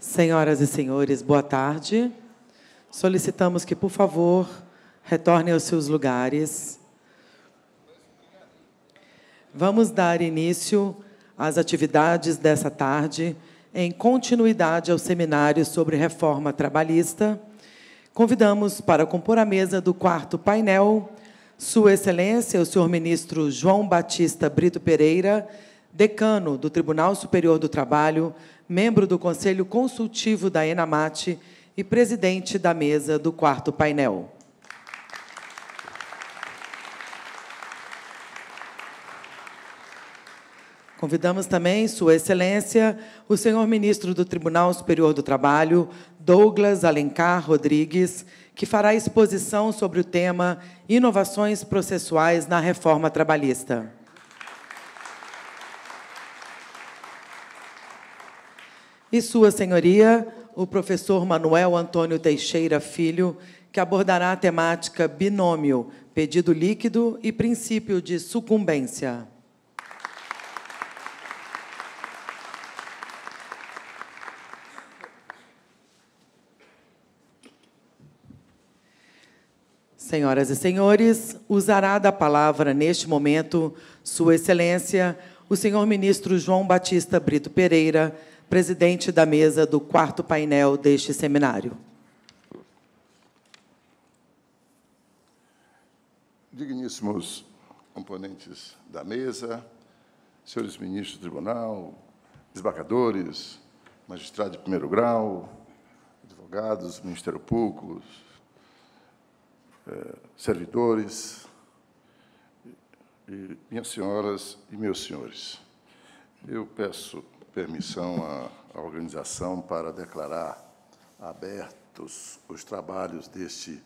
Senhoras e senhores, boa tarde. Solicitamos que, por favor, retornem aos seus lugares. Vamos dar início às atividades dessa tarde, em continuidade ao seminário sobre reforma trabalhista. Convidamos para compor a mesa do quarto painel sua Excelência, o senhor ministro João Batista Brito Pereira, decano do Tribunal Superior do Trabalho, membro do Conselho Consultivo da Enamate e presidente da mesa do quarto painel. Convidamos também Sua Excelência, o senhor ministro do Tribunal Superior do Trabalho, Douglas Alencar Rodrigues, que fará exposição sobre o tema Inovações Processuais na Reforma Trabalhista. E Sua Senhoria, o professor Manuel Antônio Teixeira Filho, que abordará a temática binômio, pedido líquido e princípio de sucumbência. Senhoras e senhores, usará da palavra neste momento Sua Excelência, o senhor ministro João Batista Brito Pereira, presidente da mesa do quarto painel deste seminário. Digníssimos componentes da mesa, senhores ministros do tribunal, desembargadores, magistrados de primeiro grau, advogados, Ministério Público, eh, servidores, e minhas senhoras e meus senhores. Eu peço permissão à organização para declarar abertos os trabalhos deste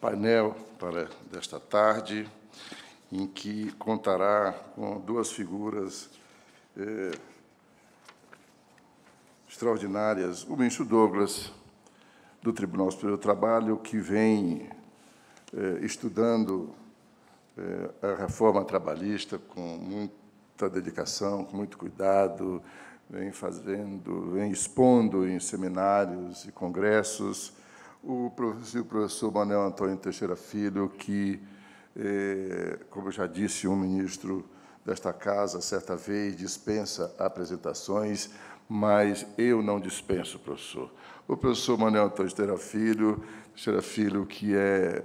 painel para desta tarde, em que contará com duas figuras eh, extraordinárias, o ministro Douglas, do Tribunal Superior do Trabalho, que vem eh, estudando eh, a reforma trabalhista com muita dedicação, com muito cuidado, vem fazendo, vem expondo em seminários e congressos. O professor Manuel Antônio Teixeira Filho, que, eh, como já disse, um ministro desta casa, certa vez, dispensa apresentações, mas eu não dispenso, professor. O professor Manuel Antônio Teixeira Filho, Teixeira Filho que é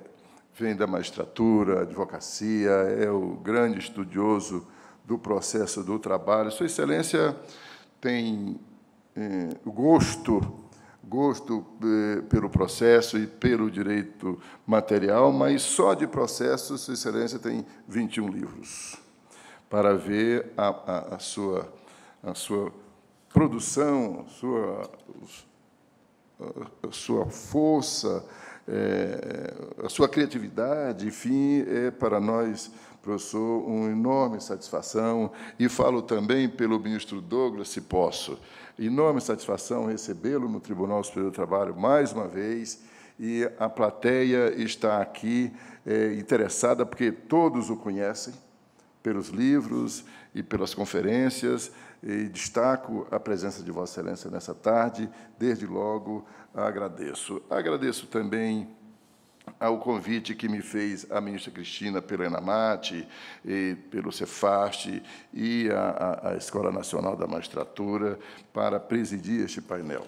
vem da magistratura, advocacia, é o grande estudioso do processo do trabalho. Sua Excelência tem eh, gosto, gosto eh, pelo processo e pelo direito material, mas só de processo, Sua Excelência tem 21 livros para ver a, a, a sua, a sua produção, sua, a sua força, é, a sua criatividade, enfim, é para nós, professor, uma enorme satisfação. E falo também pelo ministro Douglas, se posso. Enorme satisfação recebê-lo no Tribunal Superior do Trabalho mais uma vez. E a plateia está aqui é, interessada, porque todos o conhecem, pelos livros e pelas conferências, e destaco a presença de Vossa Excelência nessa tarde. Desde logo agradeço. Agradeço também ao convite que me fez a ministra Cristina pelo Enamate, pelo Cefaste e a, a Escola Nacional da Magistratura para presidir este painel.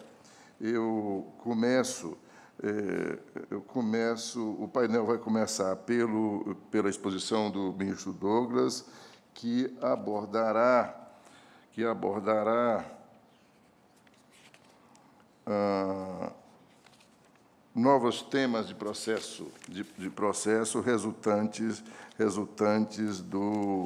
Eu começo é, eu começo, o painel vai começar pelo, pela exposição do ministro Douglas, que abordará que abordará ah, novos temas de processo, de, de processo resultantes, resultantes do,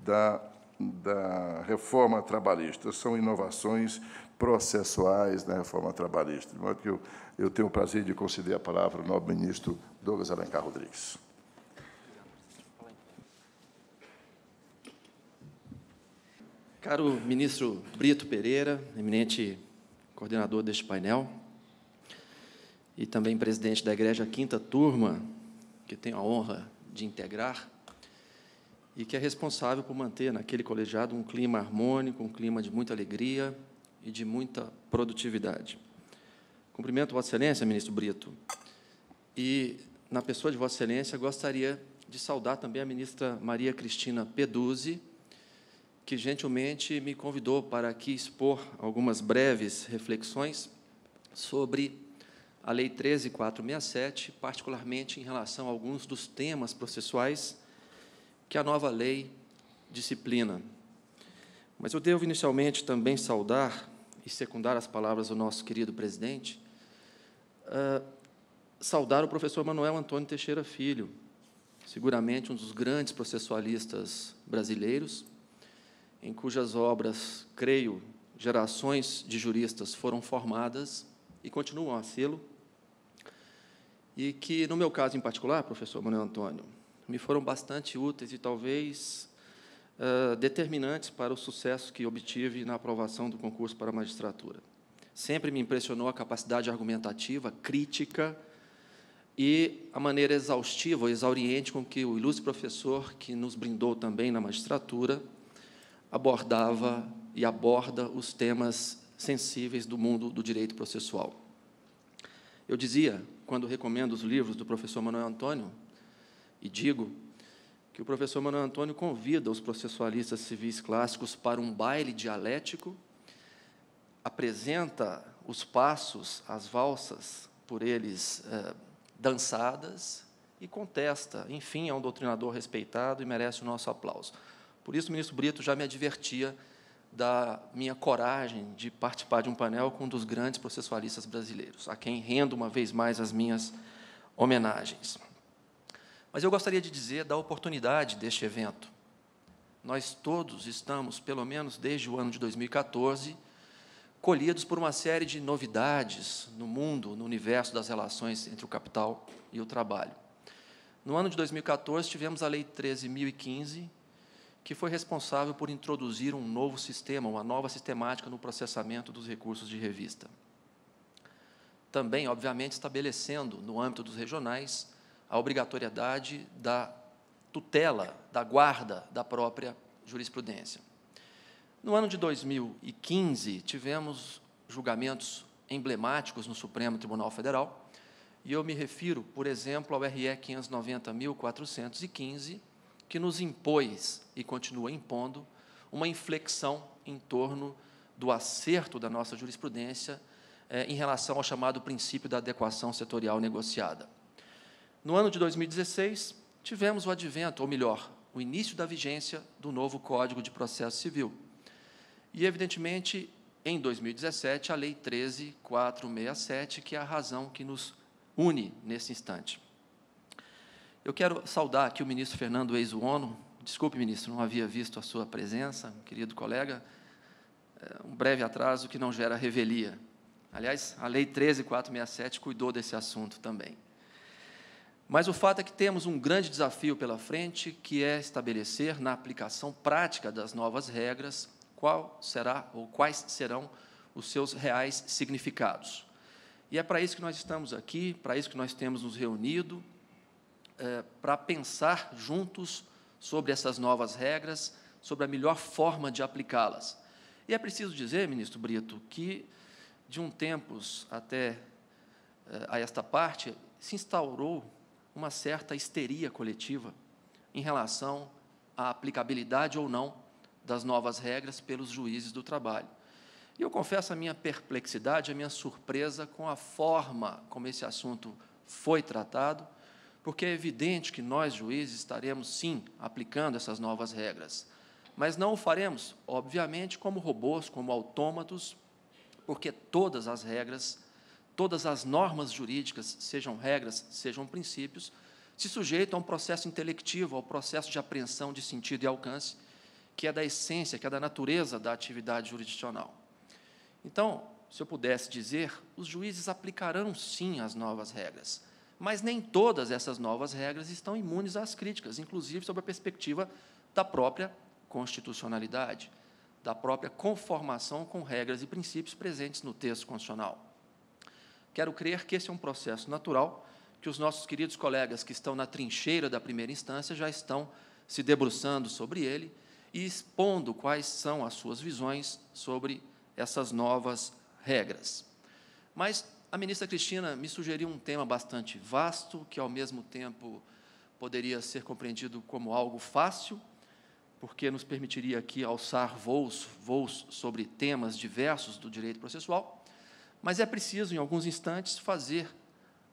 da, da reforma trabalhista. São inovações processuais na reforma trabalhista. De modo que eu, eu tenho o prazer de conceder a palavra ao novo ministro Douglas Alencar Rodrigues. Caro ministro Brito Pereira, eminente coordenador deste painel, e também presidente da Igreja Quinta Turma, que tenho a honra de integrar, e que é responsável por manter naquele colegiado um clima harmônico, um clima de muita alegria e de muita produtividade. Cumprimento Vossa Excelência, ministro Brito, e, na pessoa de Vossa Excelência, gostaria de saudar também a ministra Maria Cristina Peduzzi, que gentilmente me convidou para aqui expor algumas breves reflexões sobre a Lei 13467, particularmente em relação a alguns dos temas processuais que a nova lei disciplina. Mas eu devo inicialmente também saudar e secundar as palavras do nosso querido presidente, uh, saudar o professor Manuel Antônio Teixeira Filho, seguramente um dos grandes processualistas brasileiros, em cujas obras, creio, gerações de juristas foram formadas e continuam a sê-lo, e que, no meu caso em particular, professor Manuel Antônio, me foram bastante úteis e talvez uh, determinantes para o sucesso que obtive na aprovação do concurso para a magistratura. Sempre me impressionou a capacidade argumentativa, crítica e a maneira exaustiva, exauriente com que o ilustre professor que nos brindou também na magistratura abordava e aborda os temas sensíveis do mundo do direito processual. Eu dizia, quando recomendo os livros do professor Manuel Antônio, e digo que o professor Manuel Antônio convida os processualistas civis clássicos para um baile dialético, apresenta os passos, as valsas por eles eh, dançadas e contesta. Enfim, é um doutrinador respeitado e merece o nosso aplauso. Por isso, o ministro Brito já me advertia da minha coragem de participar de um painel com um dos grandes processualistas brasileiros, a quem rendo uma vez mais as minhas homenagens. Mas eu gostaria de dizer da oportunidade deste evento. Nós todos estamos, pelo menos desde o ano de 2014, colhidos por uma série de novidades no mundo, no universo das relações entre o capital e o trabalho. No ano de 2014, tivemos a Lei 13.015, que foi responsável por introduzir um novo sistema, uma nova sistemática no processamento dos recursos de revista. Também, obviamente, estabelecendo, no âmbito dos regionais, a obrigatoriedade da tutela, da guarda da própria jurisprudência. No ano de 2015, tivemos julgamentos emblemáticos no Supremo Tribunal Federal, e eu me refiro, por exemplo, ao RE 590.415, que nos impôs e continua impondo uma inflexão em torno do acerto da nossa jurisprudência eh, em relação ao chamado princípio da adequação setorial negociada. No ano de 2016, tivemos o advento, ou melhor, o início da vigência do novo Código de Processo Civil. E, evidentemente, em 2017, a Lei 13467, que é a razão que nos une nesse instante. Eu quero saudar aqui o ministro Fernando Eizuono. Desculpe, ministro, não havia visto a sua presença, querido colega. É, um breve atraso que não gera revelia. Aliás, a Lei 13467 cuidou desse assunto também. Mas o fato é que temos um grande desafio pela frente, que é estabelecer na aplicação prática das novas regras qual será ou quais serão os seus reais significados. E é para isso que nós estamos aqui, para isso que nós temos nos reunido eh, para pensar juntos sobre essas novas regras, sobre a melhor forma de aplicá-las. E é preciso dizer, ministro Brito, que de um tempos até eh, a esta parte se instaurou uma certa histeria coletiva em relação à aplicabilidade ou não das novas regras pelos juízes do trabalho. E eu confesso a minha perplexidade, a minha surpresa com a forma como esse assunto foi tratado porque é evidente que nós, juízes, estaremos sim aplicando essas novas regras. Mas não o faremos, obviamente, como robôs, como autômatos, porque todas as regras, todas as normas jurídicas, sejam regras, sejam princípios, se sujeitam a um processo intelectivo, ao processo de apreensão de sentido e alcance, que é da essência, que é da natureza da atividade jurisdicional. Então, se eu pudesse dizer, os juízes aplicarão sim as novas regras, mas nem todas essas novas regras estão imunes às críticas, inclusive sob a perspectiva da própria constitucionalidade, da própria conformação com regras e princípios presentes no texto constitucional. Quero crer que esse é um processo natural que os nossos queridos colegas que estão na trincheira da primeira instância já estão se debruçando sobre ele e expondo quais são as suas visões sobre essas novas regras. Mas a ministra Cristina me sugeriu um tema bastante vasto, que ao mesmo tempo poderia ser compreendido como algo fácil, porque nos permitiria aqui alçar voos, voos sobre temas diversos do direito processual, mas é preciso, em alguns instantes, fazer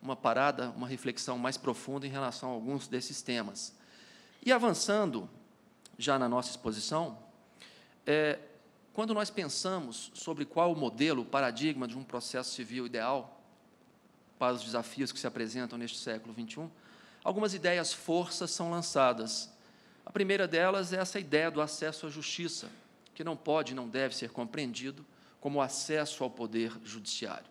uma parada, uma reflexão mais profunda em relação a alguns desses temas. E avançando, já na nossa exposição, é, quando nós pensamos sobre qual o modelo, o paradigma de um processo civil ideal para os desafios que se apresentam neste século XXI, algumas ideias forças são lançadas. A primeira delas é essa ideia do acesso à justiça, que não pode e não deve ser compreendido como acesso ao poder judiciário.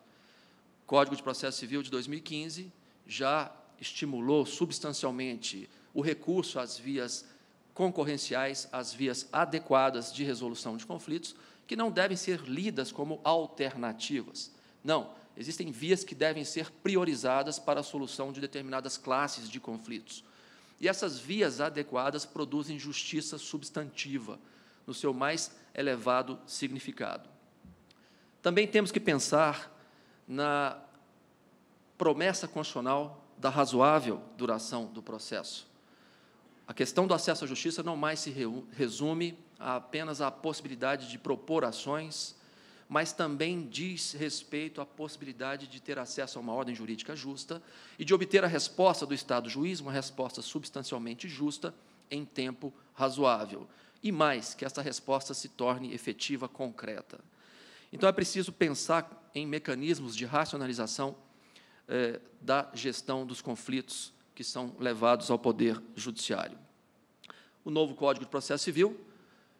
O Código de Processo Civil de 2015 já estimulou substancialmente o recurso às vias concorrenciais as vias adequadas de resolução de conflitos, que não devem ser lidas como alternativas. Não, existem vias que devem ser priorizadas para a solução de determinadas classes de conflitos. E essas vias adequadas produzem justiça substantiva, no seu mais elevado significado. Também temos que pensar na promessa constitucional da razoável duração do processo. A questão do acesso à justiça não mais se resume apenas à possibilidade de propor ações, mas também diz respeito à possibilidade de ter acesso a uma ordem jurídica justa e de obter a resposta do Estado juiz, uma resposta substancialmente justa, em tempo razoável. E mais, que essa resposta se torne efetiva, concreta. Então, é preciso pensar em mecanismos de racionalização eh, da gestão dos conflitos que são levados ao Poder Judiciário. O novo Código de Processo Civil,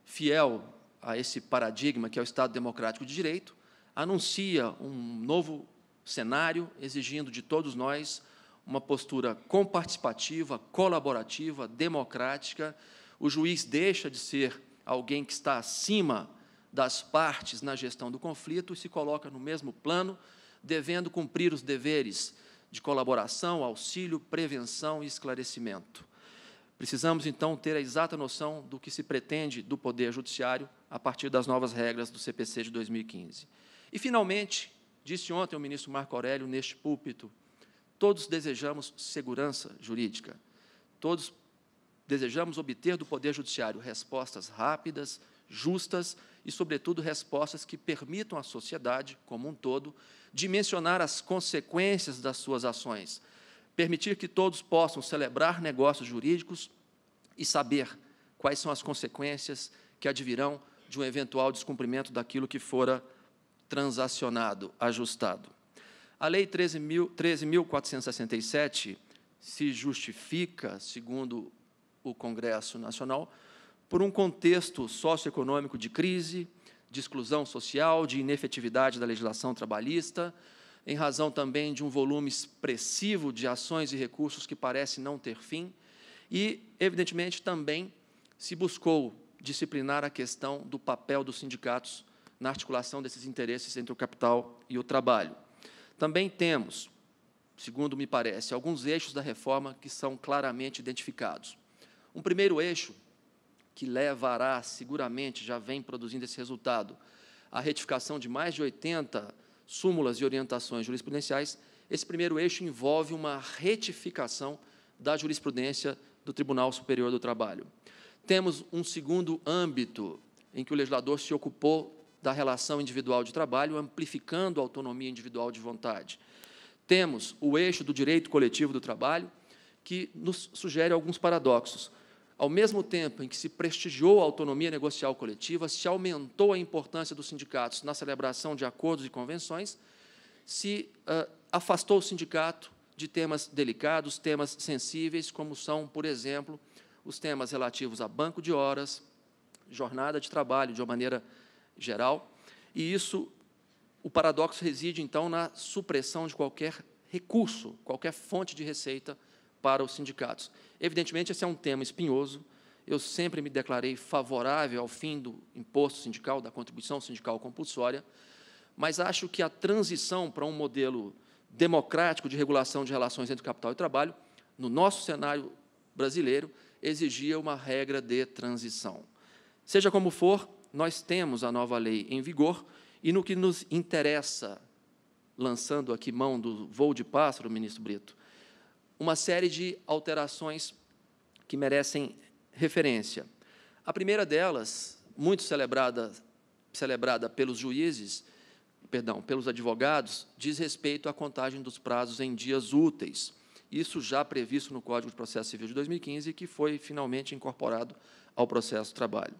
fiel a esse paradigma que é o Estado Democrático de Direito, anuncia um novo cenário exigindo de todos nós uma postura comparticipativa, colaborativa, democrática. O juiz deixa de ser alguém que está acima das partes na gestão do conflito e se coloca no mesmo plano, devendo cumprir os deveres de colaboração, auxílio, prevenção e esclarecimento. Precisamos, então, ter a exata noção do que se pretende do Poder Judiciário a partir das novas regras do CPC de 2015. E, finalmente, disse ontem o ministro Marco Aurélio neste púlpito, todos desejamos segurança jurídica, todos desejamos obter do Poder Judiciário respostas rápidas, justas e, sobretudo, respostas que permitam à sociedade, como um todo, dimensionar as consequências das suas ações, permitir que todos possam celebrar negócios jurídicos e saber quais são as consequências que advirão de um eventual descumprimento daquilo que fora transacionado, ajustado. A Lei 13.467 se justifica, segundo o Congresso Nacional, por um contexto socioeconômico de crise, de exclusão social, de inefetividade da legislação trabalhista, em razão também de um volume expressivo de ações e recursos que parece não ter fim, e, evidentemente, também se buscou disciplinar a questão do papel dos sindicatos na articulação desses interesses entre o capital e o trabalho. Também temos, segundo me parece, alguns eixos da reforma que são claramente identificados. Um primeiro eixo que levará, seguramente, já vem produzindo esse resultado, a retificação de mais de 80 súmulas e orientações jurisprudenciais, esse primeiro eixo envolve uma retificação da jurisprudência do Tribunal Superior do Trabalho. Temos um segundo âmbito em que o legislador se ocupou da relação individual de trabalho, amplificando a autonomia individual de vontade. Temos o eixo do direito coletivo do trabalho, que nos sugere alguns paradoxos. Ao mesmo tempo em que se prestigiou a autonomia negocial coletiva, se aumentou a importância dos sindicatos na celebração de acordos e convenções, se uh, afastou o sindicato de temas delicados, temas sensíveis, como são, por exemplo, os temas relativos a banco de horas, jornada de trabalho, de uma maneira geral. E isso, o paradoxo reside, então, na supressão de qualquer recurso, qualquer fonte de receita para os sindicatos. Evidentemente, esse é um tema espinhoso. Eu sempre me declarei favorável ao fim do imposto sindical, da contribuição sindical compulsória, mas acho que a transição para um modelo democrático de regulação de relações entre capital e trabalho, no nosso cenário brasileiro, exigia uma regra de transição. Seja como for, nós temos a nova lei em vigor e no que nos interessa, lançando aqui mão do voo de pássaro, ministro Brito, uma série de alterações que merecem referência. A primeira delas, muito celebrada, celebrada pelos juízes, perdão, pelos advogados, diz respeito à contagem dos prazos em dias úteis. Isso já previsto no Código de Processo Civil de 2015, que foi finalmente incorporado ao processo de trabalho.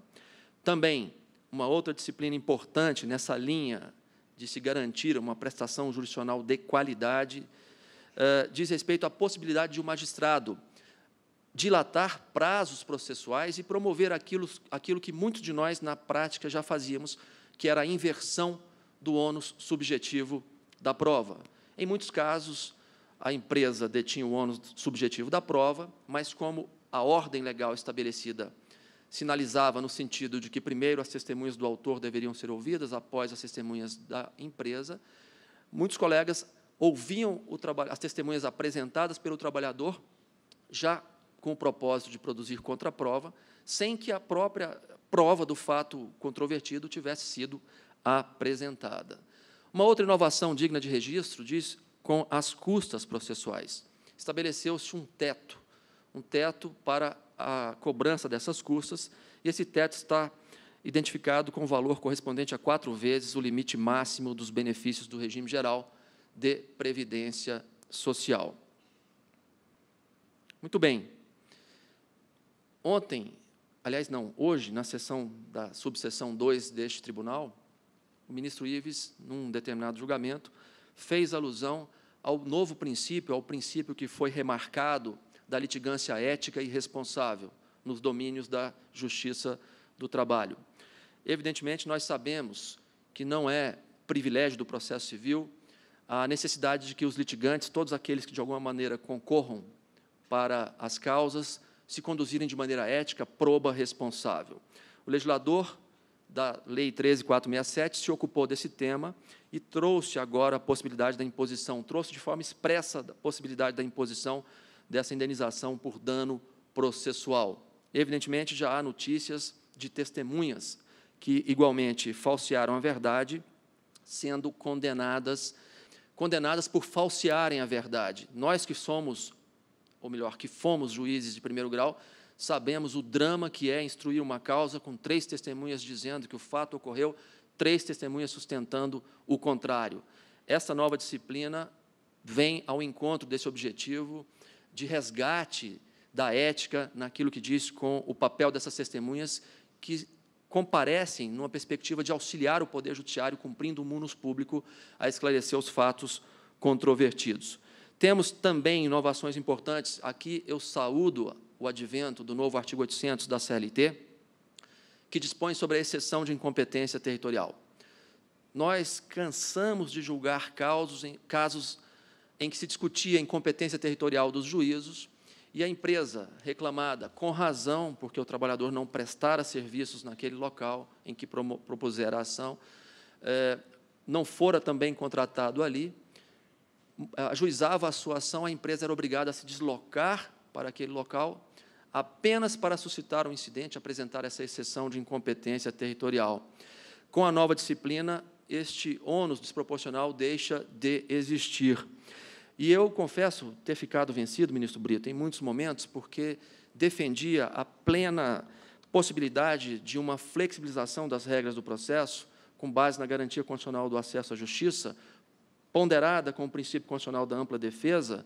Também, uma outra disciplina importante nessa linha de se garantir uma prestação jurisdicional de qualidade eh, diz respeito à possibilidade de o um magistrado dilatar prazos processuais e promover aquilo, aquilo que muitos de nós, na prática, já fazíamos, que era a inversão do ônus subjetivo da prova. Em muitos casos, a empresa detinha o ônus subjetivo da prova, mas como a ordem legal estabelecida sinalizava no sentido de que primeiro as testemunhas do autor deveriam ser ouvidas, após as testemunhas da empresa, muitos colegas ouviam as testemunhas apresentadas pelo trabalhador, já com o propósito de produzir contraprova, sem que a própria prova do fato controvertido tivesse sido apresentada. Uma outra inovação digna de registro diz com as custas processuais. Estabeleceu-se um teto, um teto para a cobrança dessas custas, e esse teto está identificado com o valor correspondente a quatro vezes o limite máximo dos benefícios do regime geral, de previdência social. Muito bem. Ontem, aliás, não, hoje, na sessão da subseção 2 deste tribunal, o ministro Ives, num determinado julgamento, fez alusão ao novo princípio, ao princípio que foi remarcado da litigância ética e responsável nos domínios da justiça do trabalho. Evidentemente, nós sabemos que não é privilégio do processo civil a necessidade de que os litigantes, todos aqueles que de alguma maneira concorram para as causas, se conduzirem de maneira ética, proba, responsável. O legislador da Lei 13467 se ocupou desse tema e trouxe agora a possibilidade da imposição, trouxe de forma expressa a possibilidade da imposição dessa indenização por dano processual. Evidentemente, já há notícias de testemunhas que igualmente falsearam a verdade, sendo condenadas condenadas por falsearem a verdade. Nós que somos, ou melhor, que fomos juízes de primeiro grau, sabemos o drama que é instruir uma causa com três testemunhas dizendo que o fato ocorreu, três testemunhas sustentando o contrário. Essa nova disciplina vem ao encontro desse objetivo de resgate da ética naquilo que diz com o papel dessas testemunhas que comparecem numa perspectiva de auxiliar o Poder Judiciário, cumprindo o munus público, a esclarecer os fatos controvertidos. Temos também inovações importantes. Aqui eu saúdo o advento do novo artigo 800 da CLT, que dispõe sobre a exceção de incompetência territorial. Nós cansamos de julgar casos em, casos em que se discutia a incompetência territorial dos juízos e a empresa reclamada, com razão, porque o trabalhador não prestara serviços naquele local em que propusera a ação, é, não fora também contratado ali, é, ajuizava a sua ação, a empresa era obrigada a se deslocar para aquele local apenas para suscitar um incidente, apresentar essa exceção de incompetência territorial. Com a nova disciplina, este ônus desproporcional deixa de existir. E eu confesso ter ficado vencido, ministro Brito, em muitos momentos, porque defendia a plena possibilidade de uma flexibilização das regras do processo com base na garantia constitucional do acesso à justiça, ponderada com o princípio constitucional da ampla defesa,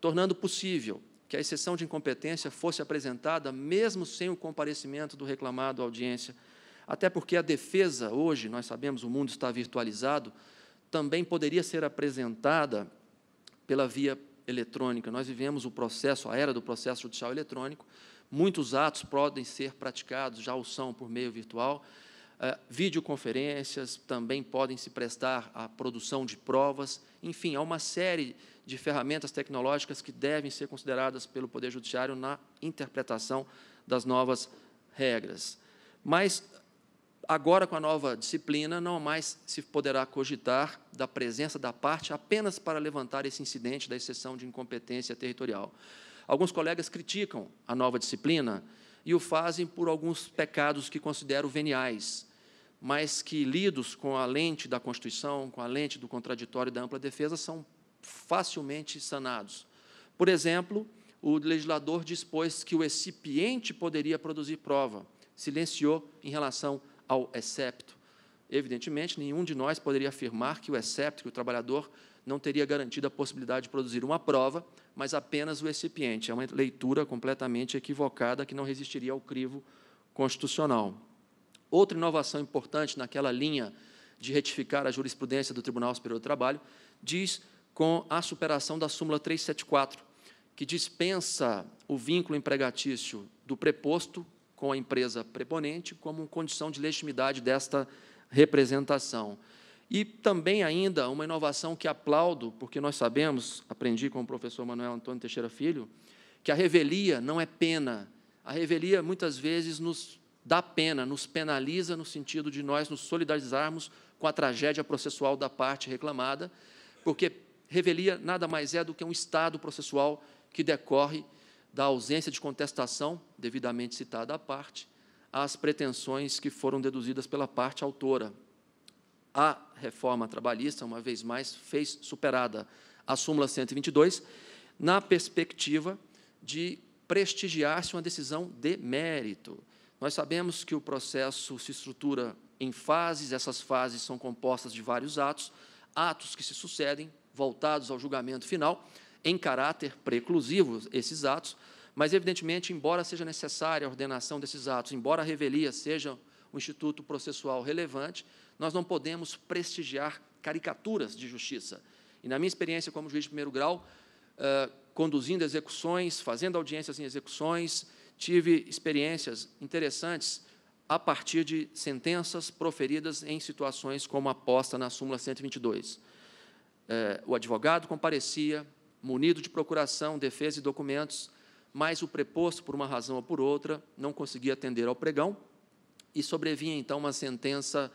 tornando possível que a exceção de incompetência fosse apresentada mesmo sem o comparecimento do reclamado à audiência. Até porque a defesa, hoje, nós sabemos, o mundo está virtualizado, também poderia ser apresentada pela via eletrônica. Nós vivemos o processo, a era do processo judicial eletrônico. Muitos atos podem ser praticados, já o são, por meio virtual. Uh, videoconferências também podem se prestar à produção de provas. Enfim, há uma série de ferramentas tecnológicas que devem ser consideradas pelo Poder Judiciário na interpretação das novas regras. Mas agora com a nova disciplina, não mais se poderá cogitar da presença da parte apenas para levantar esse incidente da exceção de incompetência territorial. Alguns colegas criticam a nova disciplina e o fazem por alguns pecados que considero veniais, mas que, lidos com a lente da Constituição, com a lente do contraditório e da ampla defesa, são facilmente sanados. Por exemplo, o legislador dispôs que o excipiente poderia produzir prova, silenciou em relação ao excepto. Evidentemente, nenhum de nós poderia afirmar que o excepto, que o trabalhador, não teria garantido a possibilidade de produzir uma prova, mas apenas o recipiente. É uma leitura completamente equivocada que não resistiria ao crivo constitucional. Outra inovação importante naquela linha de retificar a jurisprudência do Tribunal Superior do Trabalho diz com a superação da súmula 374, que dispensa o vínculo empregatício do preposto com a empresa preponente como condição de legitimidade desta representação. E também ainda uma inovação que aplaudo, porque nós sabemos, aprendi com o professor Manuel Antônio Teixeira Filho, que a revelia não é pena. A revelia muitas vezes nos dá pena, nos penaliza no sentido de nós nos solidarizarmos com a tragédia processual da parte reclamada, porque revelia nada mais é do que um estado processual que decorre da ausência de contestação, devidamente citada à parte, às pretensões que foram deduzidas pela parte autora. A reforma trabalhista, uma vez mais, fez superada a súmula 122, na perspectiva de prestigiar-se uma decisão de mérito. Nós sabemos que o processo se estrutura em fases, essas fases são compostas de vários atos, atos que se sucedem, voltados ao julgamento final, em caráter preclusivo esses atos, mas, evidentemente, embora seja necessária a ordenação desses atos, embora a revelia seja um instituto processual relevante, nós não podemos prestigiar caricaturas de justiça. E, na minha experiência como juiz de primeiro grau, eh, conduzindo execuções, fazendo audiências em execuções, tive experiências interessantes a partir de sentenças proferidas em situações como a posta na súmula 122. Eh, o advogado comparecia, munido de procuração, defesa e documentos, mas o preposto, por uma razão ou por outra, não conseguia atender ao pregão e sobrevinha, então, uma sentença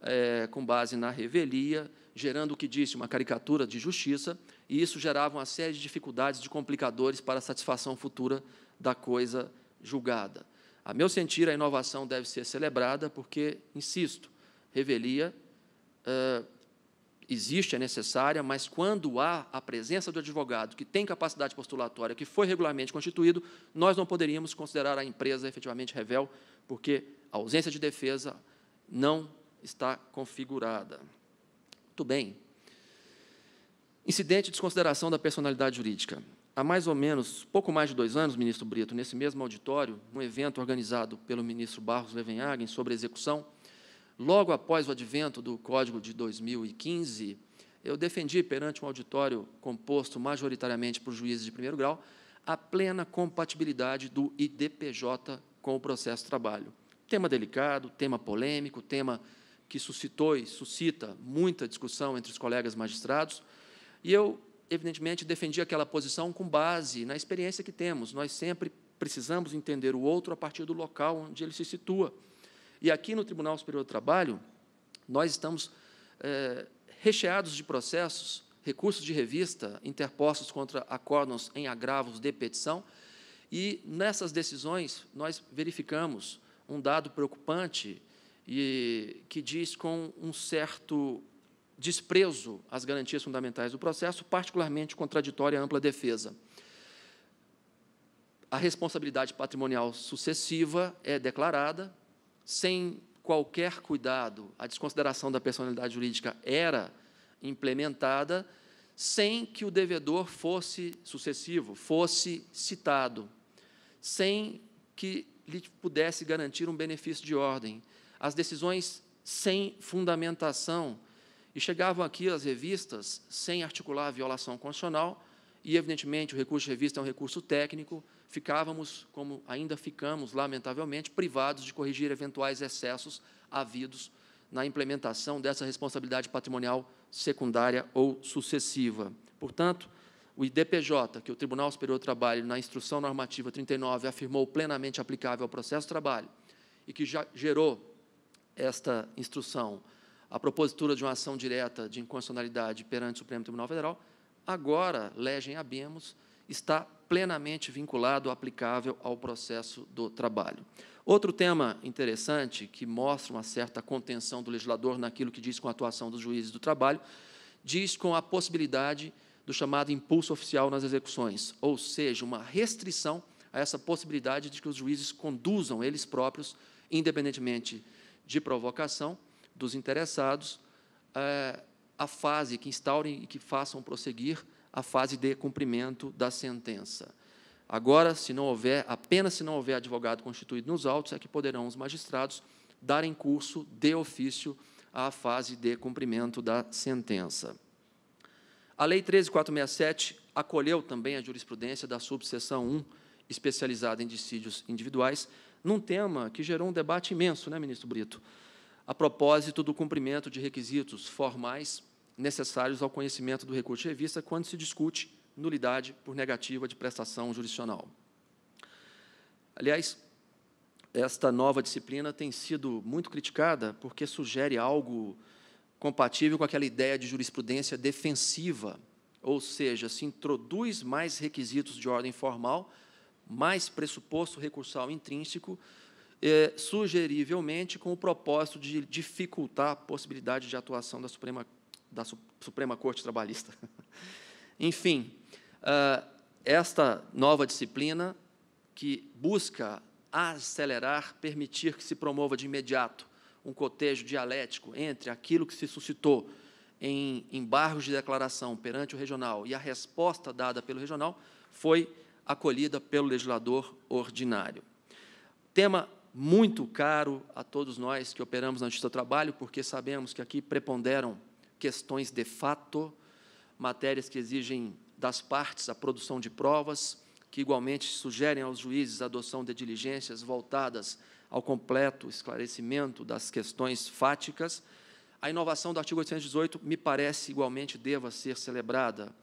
é, com base na revelia, gerando o que disse uma caricatura de justiça, e isso gerava uma série de dificuldades, de complicadores para a satisfação futura da coisa julgada. A meu sentir, a inovação deve ser celebrada, porque, insisto, revelia eh, existe, é necessária, mas quando há a presença do advogado que tem capacidade postulatória, que foi regularmente constituído, nós não poderíamos considerar a empresa efetivamente revel, porque a ausência de defesa não está configurada. Muito bem. Incidente de desconsideração da personalidade jurídica. Há mais ou menos, pouco mais de dois anos, ministro Brito, nesse mesmo auditório, um evento organizado pelo ministro Barros Levenhagen sobre execução, Logo após o advento do Código de 2015, eu defendi perante um auditório composto majoritariamente por juízes de primeiro grau a plena compatibilidade do IDPJ com o processo de trabalho. Tema delicado, tema polêmico, tema que suscitou e suscita muita discussão entre os colegas magistrados, e eu, evidentemente, defendi aquela posição com base na experiência que temos. Nós sempre precisamos entender o outro a partir do local onde ele se situa. E aqui no Tribunal Superior do Trabalho, nós estamos é, recheados de processos, recursos de revista interpostos contra acordos em agravos de petição, e nessas decisões nós verificamos um dado preocupante e que diz com um certo desprezo às garantias fundamentais do processo, particularmente contraditória e ampla defesa. A responsabilidade patrimonial sucessiva é declarada, sem qualquer cuidado, a desconsideração da personalidade jurídica era implementada sem que o devedor fosse sucessivo, fosse citado, sem que lhe pudesse garantir um benefício de ordem. As decisões sem fundamentação e chegavam aqui as revistas sem articular a violação constitucional e, evidentemente, o recurso de revista é um recurso técnico, ficávamos, como ainda ficamos, lamentavelmente, privados de corrigir eventuais excessos havidos na implementação dessa responsabilidade patrimonial secundária ou sucessiva. Portanto, o IDPJ, que o Tribunal Superior do Trabalho, na Instrução Normativa 39, afirmou plenamente aplicável ao processo de trabalho e que já gerou esta instrução, a propositura de uma ação direta de inconstitucionalidade perante o Supremo Tribunal Federal, agora Legem Abemos está plenamente vinculado, aplicável ao processo do trabalho. Outro tema interessante, que mostra uma certa contenção do legislador naquilo que diz com a atuação dos juízes do trabalho, diz com a possibilidade do chamado impulso oficial nas execuções, ou seja, uma restrição a essa possibilidade de que os juízes conduzam eles próprios, independentemente de provocação dos interessados, eh, a fase, que instaurem e que façam prosseguir a fase de cumprimento da sentença. Agora, se não houver, apenas se não houver advogado constituído nos autos, é que poderão os magistrados darem curso de ofício à fase de cumprimento da sentença. A Lei 13467 acolheu também a jurisprudência da subseção 1, especializada em dissídios individuais, num tema que gerou um debate imenso, né, ministro Brito? a propósito do cumprimento de requisitos formais necessários ao conhecimento do recurso de revista quando se discute nulidade por negativa de prestação jurisdicional. Aliás, esta nova disciplina tem sido muito criticada porque sugere algo compatível com aquela ideia de jurisprudência defensiva, ou seja, se introduz mais requisitos de ordem formal, mais pressuposto recursal intrínseco, é, sugerivelmente com o propósito de dificultar a possibilidade de atuação da Suprema, da Suprema Corte Trabalhista. Enfim, uh, esta nova disciplina que busca acelerar, permitir que se promova de imediato um cotejo dialético entre aquilo que se suscitou em embargos de declaração perante o regional e a resposta dada pelo regional foi acolhida pelo legislador ordinário. Tema muito caro a todos nós que operamos na Justiça do Trabalho, porque sabemos que aqui preponderam questões de fato, matérias que exigem das partes a produção de provas, que igualmente sugerem aos juízes a adoção de diligências voltadas ao completo esclarecimento das questões fáticas. A inovação do artigo 818 me parece igualmente deva ser celebrada.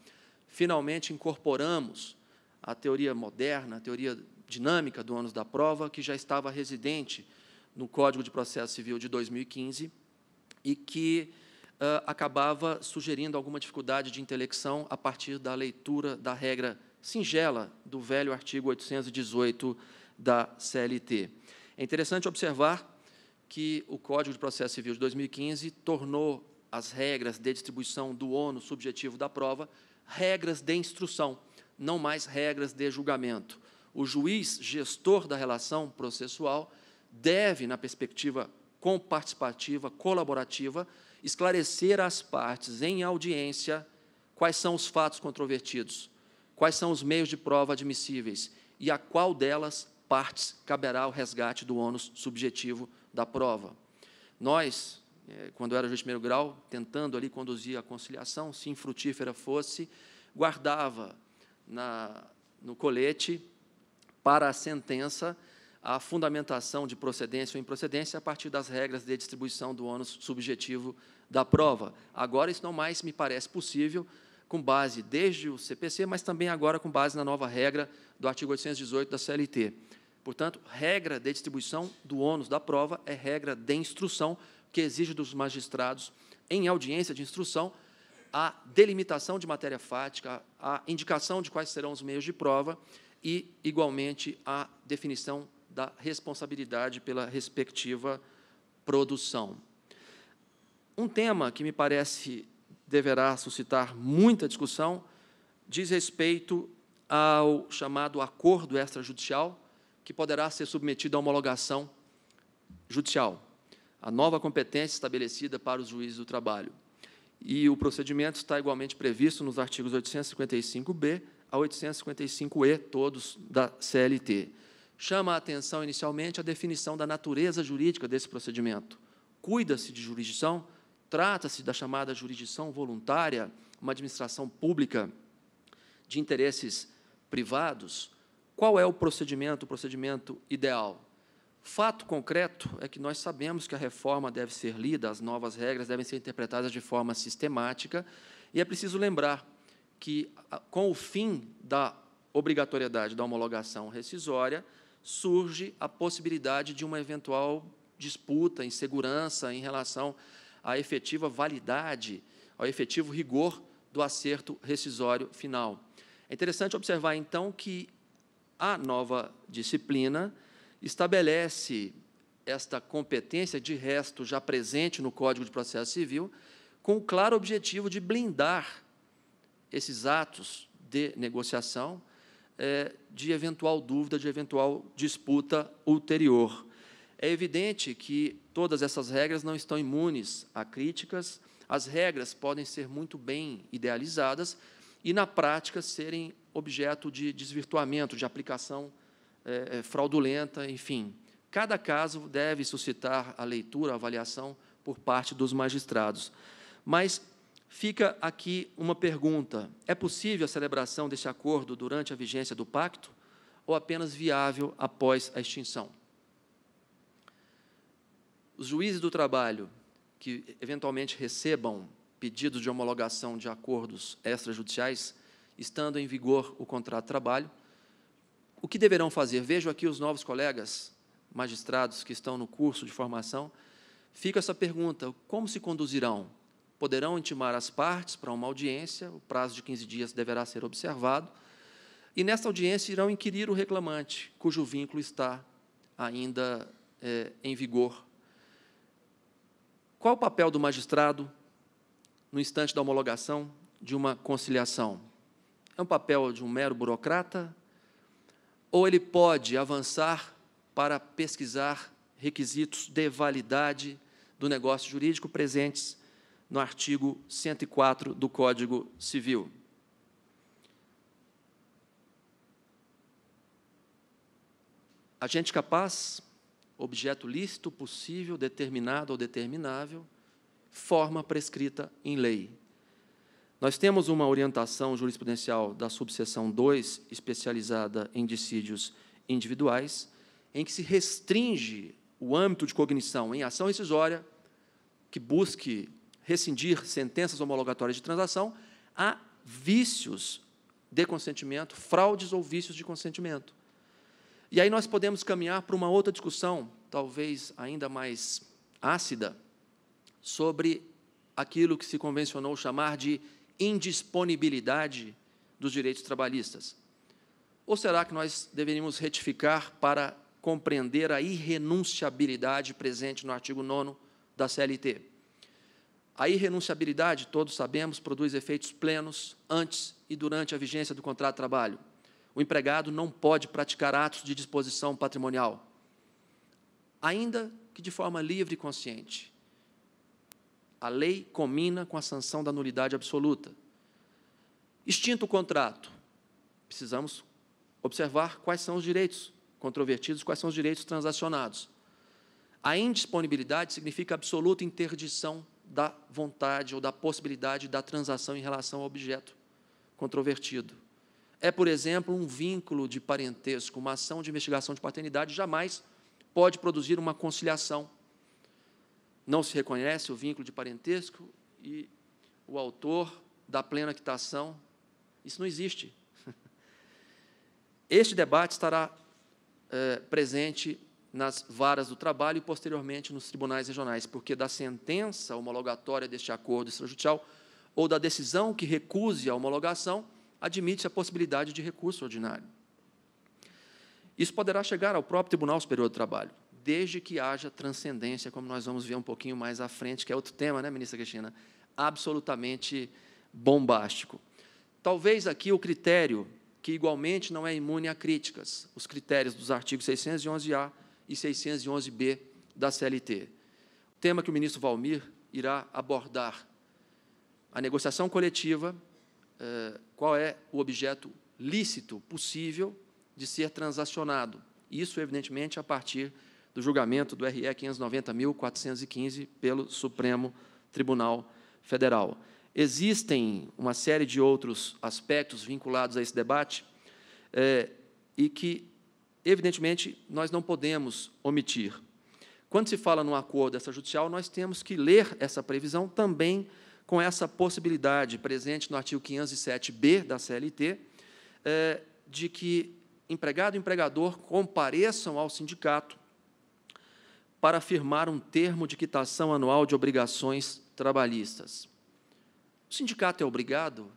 Finalmente incorporamos a teoria moderna, a teoria dinâmica do ônus da prova, que já estava residente no Código de Processo Civil de 2015 e que uh, acabava sugerindo alguma dificuldade de intelecção a partir da leitura da regra singela do velho artigo 818 da CLT. É interessante observar que o Código de Processo Civil de 2015 tornou as regras de distribuição do ônus subjetivo da prova regras de instrução, não mais regras de julgamento o juiz gestor da relação processual deve, na perspectiva comparticipativa, colaborativa, esclarecer às partes em audiência quais são os fatos controvertidos, quais são os meios de prova admissíveis e a qual delas partes caberá o resgate do ônus subjetivo da prova. Nós, é, quando era juiz de primeiro grau, tentando ali conduzir a conciliação, se infrutífera fosse, guardava na, no colete para a sentença a fundamentação de procedência ou improcedência a partir das regras de distribuição do ônus subjetivo da prova. Agora, isso não mais me parece possível, com base desde o CPC, mas também agora com base na nova regra do artigo 818 da CLT. Portanto, regra de distribuição do ônus da prova é regra de instrução que exige dos magistrados, em audiência de instrução, a delimitação de matéria fática, a indicação de quais serão os meios de prova e, igualmente, a definição da responsabilidade pela respectiva produção. Um tema que me parece deverá suscitar muita discussão diz respeito ao chamado acordo extrajudicial, que poderá ser submetido à homologação judicial, a nova competência estabelecida para os juízes do trabalho. E o procedimento está igualmente previsto nos artigos 855-B a 855E, todos da CLT. Chama a atenção inicialmente a definição da natureza jurídica desse procedimento. Cuida-se de jurisdição, trata-se da chamada jurisdição voluntária, uma administração pública de interesses privados. Qual é o procedimento, o procedimento ideal? Fato concreto é que nós sabemos que a reforma deve ser lida, as novas regras devem ser interpretadas de forma sistemática, e é preciso lembrar que, com o fim da obrigatoriedade da homologação rescisória, surge a possibilidade de uma eventual disputa, insegurança em relação à efetiva validade, ao efetivo rigor do acerto rescisório final. É interessante observar, então, que a nova disciplina estabelece esta competência, de resto já presente no Código de Processo Civil, com o claro objetivo de blindar esses atos de negociação é, de eventual dúvida, de eventual disputa ulterior. É evidente que todas essas regras não estão imunes a críticas. As regras podem ser muito bem idealizadas e, na prática, serem objeto de desvirtuamento, de aplicação é, é fraudulenta, enfim. Cada caso deve suscitar a leitura, a avaliação por parte dos magistrados. Mas Fica aqui uma pergunta: é possível a celebração deste acordo durante a vigência do pacto ou apenas viável após a extinção? Os juízes do trabalho que eventualmente recebam pedidos de homologação de acordos extrajudiciais, estando em vigor o contrato de trabalho, o que deverão fazer? Vejo aqui os novos colegas magistrados que estão no curso de formação. Fica essa pergunta: como se conduzirão? Poderão intimar as partes para uma audiência, o prazo de 15 dias deverá ser observado, e nesta audiência irão inquirir o reclamante, cujo vínculo está ainda é, em vigor. Qual o papel do magistrado no instante da homologação de uma conciliação? É um papel de um mero burocrata? Ou ele pode avançar para pesquisar requisitos de validade do negócio jurídico presentes no artigo 104 do Código Civil. Agente capaz, objeto lícito, possível, determinado ou determinável, forma prescrita em lei. Nós temos uma orientação jurisprudencial da subseção 2, especializada em dissídios individuais, em que se restringe o âmbito de cognição em ação incisória, que busque rescindir sentenças homologatórias de transação a vícios de consentimento, fraudes ou vícios de consentimento. E aí nós podemos caminhar para uma outra discussão, talvez ainda mais ácida, sobre aquilo que se convencionou chamar de indisponibilidade dos direitos trabalhistas. Ou será que nós deveríamos retificar para compreender a irrenunciabilidade presente no artigo 9 da CLT? A irrenunciabilidade, todos sabemos, produz efeitos plenos antes e durante a vigência do contrato de trabalho. O empregado não pode praticar atos de disposição patrimonial, ainda que de forma livre e consciente. A lei combina com a sanção da nulidade absoluta. Extinto o contrato, precisamos observar quais são os direitos controvertidos, quais são os direitos transacionados. A indisponibilidade significa absoluta interdição da vontade ou da possibilidade da transação em relação ao objeto controvertido. É, por exemplo, um vínculo de parentesco, uma ação de investigação de paternidade jamais pode produzir uma conciliação. Não se reconhece o vínculo de parentesco e o autor da plena quitação. Isso não existe. Este debate estará é, presente nas varas do trabalho e, posteriormente, nos tribunais regionais, porque da sentença homologatória deste acordo extrajudicial ou da decisão que recuse a homologação, admite-se a possibilidade de recurso ordinário. Isso poderá chegar ao próprio Tribunal Superior do Trabalho, desde que haja transcendência, como nós vamos ver um pouquinho mais à frente, que é outro tema, né, ministra Cristina? Absolutamente bombástico. Talvez aqui o critério que igualmente não é imune a críticas, os critérios dos artigos 611-A e 611B da CLT. O Tema que o ministro Valmir irá abordar. A negociação coletiva, eh, qual é o objeto lícito possível de ser transacionado. Isso, evidentemente, a partir do julgamento do RE 590.415 pelo Supremo Tribunal Federal. Existem uma série de outros aspectos vinculados a esse debate eh, e que evidentemente, nós não podemos omitir. Quando se fala num acordo extrajudicial, nós temos que ler essa previsão também com essa possibilidade presente no artigo 507b da CLT, eh, de que empregado e empregador compareçam ao sindicato para firmar um termo de quitação anual de obrigações trabalhistas. O sindicato é obrigado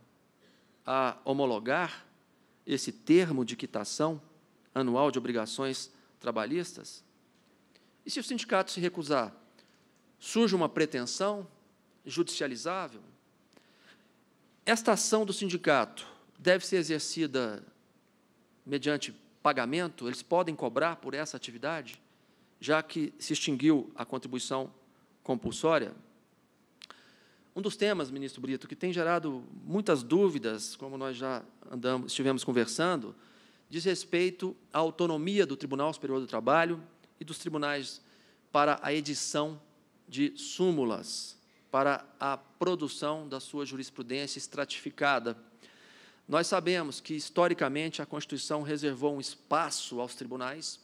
a homologar esse termo de quitação anual de obrigações trabalhistas? E se o sindicato se recusar? Surge uma pretensão judicializável? Esta ação do sindicato deve ser exercida mediante pagamento? Eles podem cobrar por essa atividade, já que se extinguiu a contribuição compulsória? Um dos temas, ministro Brito, que tem gerado muitas dúvidas, como nós já andamos, estivemos conversando, diz respeito à autonomia do Tribunal Superior do Trabalho e dos tribunais para a edição de súmulas, para a produção da sua jurisprudência estratificada. Nós sabemos que, historicamente, a Constituição reservou um espaço aos tribunais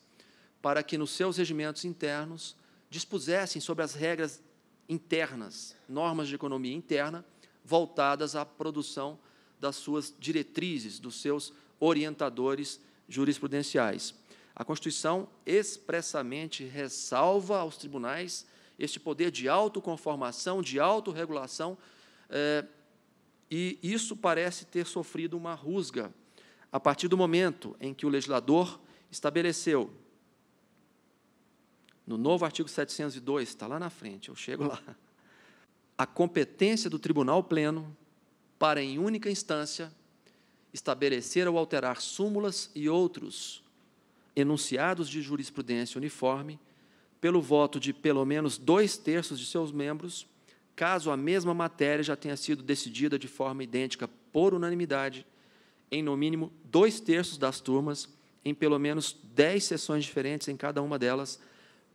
para que, nos seus regimentos internos, dispusessem sobre as regras internas, normas de economia interna, voltadas à produção das suas diretrizes, dos seus orientadores jurisprudenciais. A Constituição expressamente ressalva aos tribunais este poder de autoconformação, de autorregulação, é, e isso parece ter sofrido uma rusga a partir do momento em que o legislador estabeleceu, no novo artigo 702, está lá na frente, eu chego lá, a competência do tribunal pleno para, em única instância, estabelecer ou alterar súmulas e outros enunciados de jurisprudência uniforme pelo voto de pelo menos dois terços de seus membros, caso a mesma matéria já tenha sido decidida de forma idêntica por unanimidade em, no mínimo, dois terços das turmas, em pelo menos dez sessões diferentes em cada uma delas,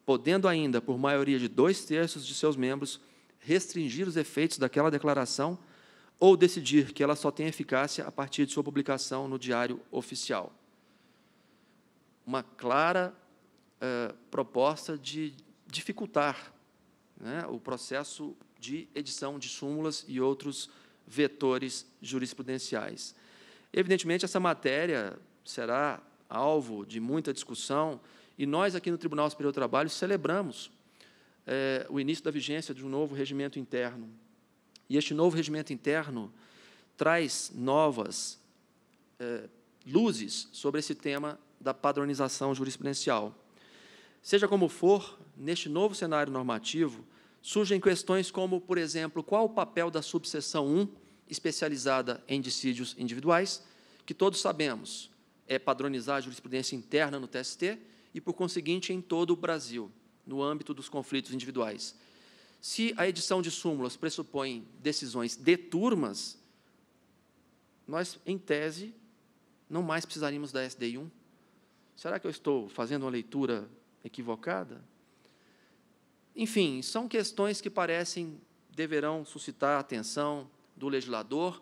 podendo ainda, por maioria de dois terços de seus membros, restringir os efeitos daquela declaração ou decidir que ela só tem eficácia a partir de sua publicação no Diário Oficial. Uma clara eh, proposta de dificultar né, o processo de edição de súmulas e outros vetores jurisprudenciais. Evidentemente, essa matéria será alvo de muita discussão e nós, aqui no Tribunal Superior do Trabalho, celebramos eh, o início da vigência de um novo regimento interno e este novo regimento interno traz novas eh, luzes sobre esse tema da padronização jurisprudencial. Seja como for, neste novo cenário normativo, surgem questões como, por exemplo, qual o papel da subseção 1, especializada em dissídios individuais, que todos sabemos é padronizar a jurisprudência interna no TST e, por conseguinte, em todo o Brasil, no âmbito dos conflitos individuais. Se a edição de súmulas pressupõe decisões de turmas, nós, em tese, não mais precisaríamos da SDI 1. Será que eu estou fazendo uma leitura equivocada? Enfim, são questões que parecem deverão suscitar a atenção do legislador,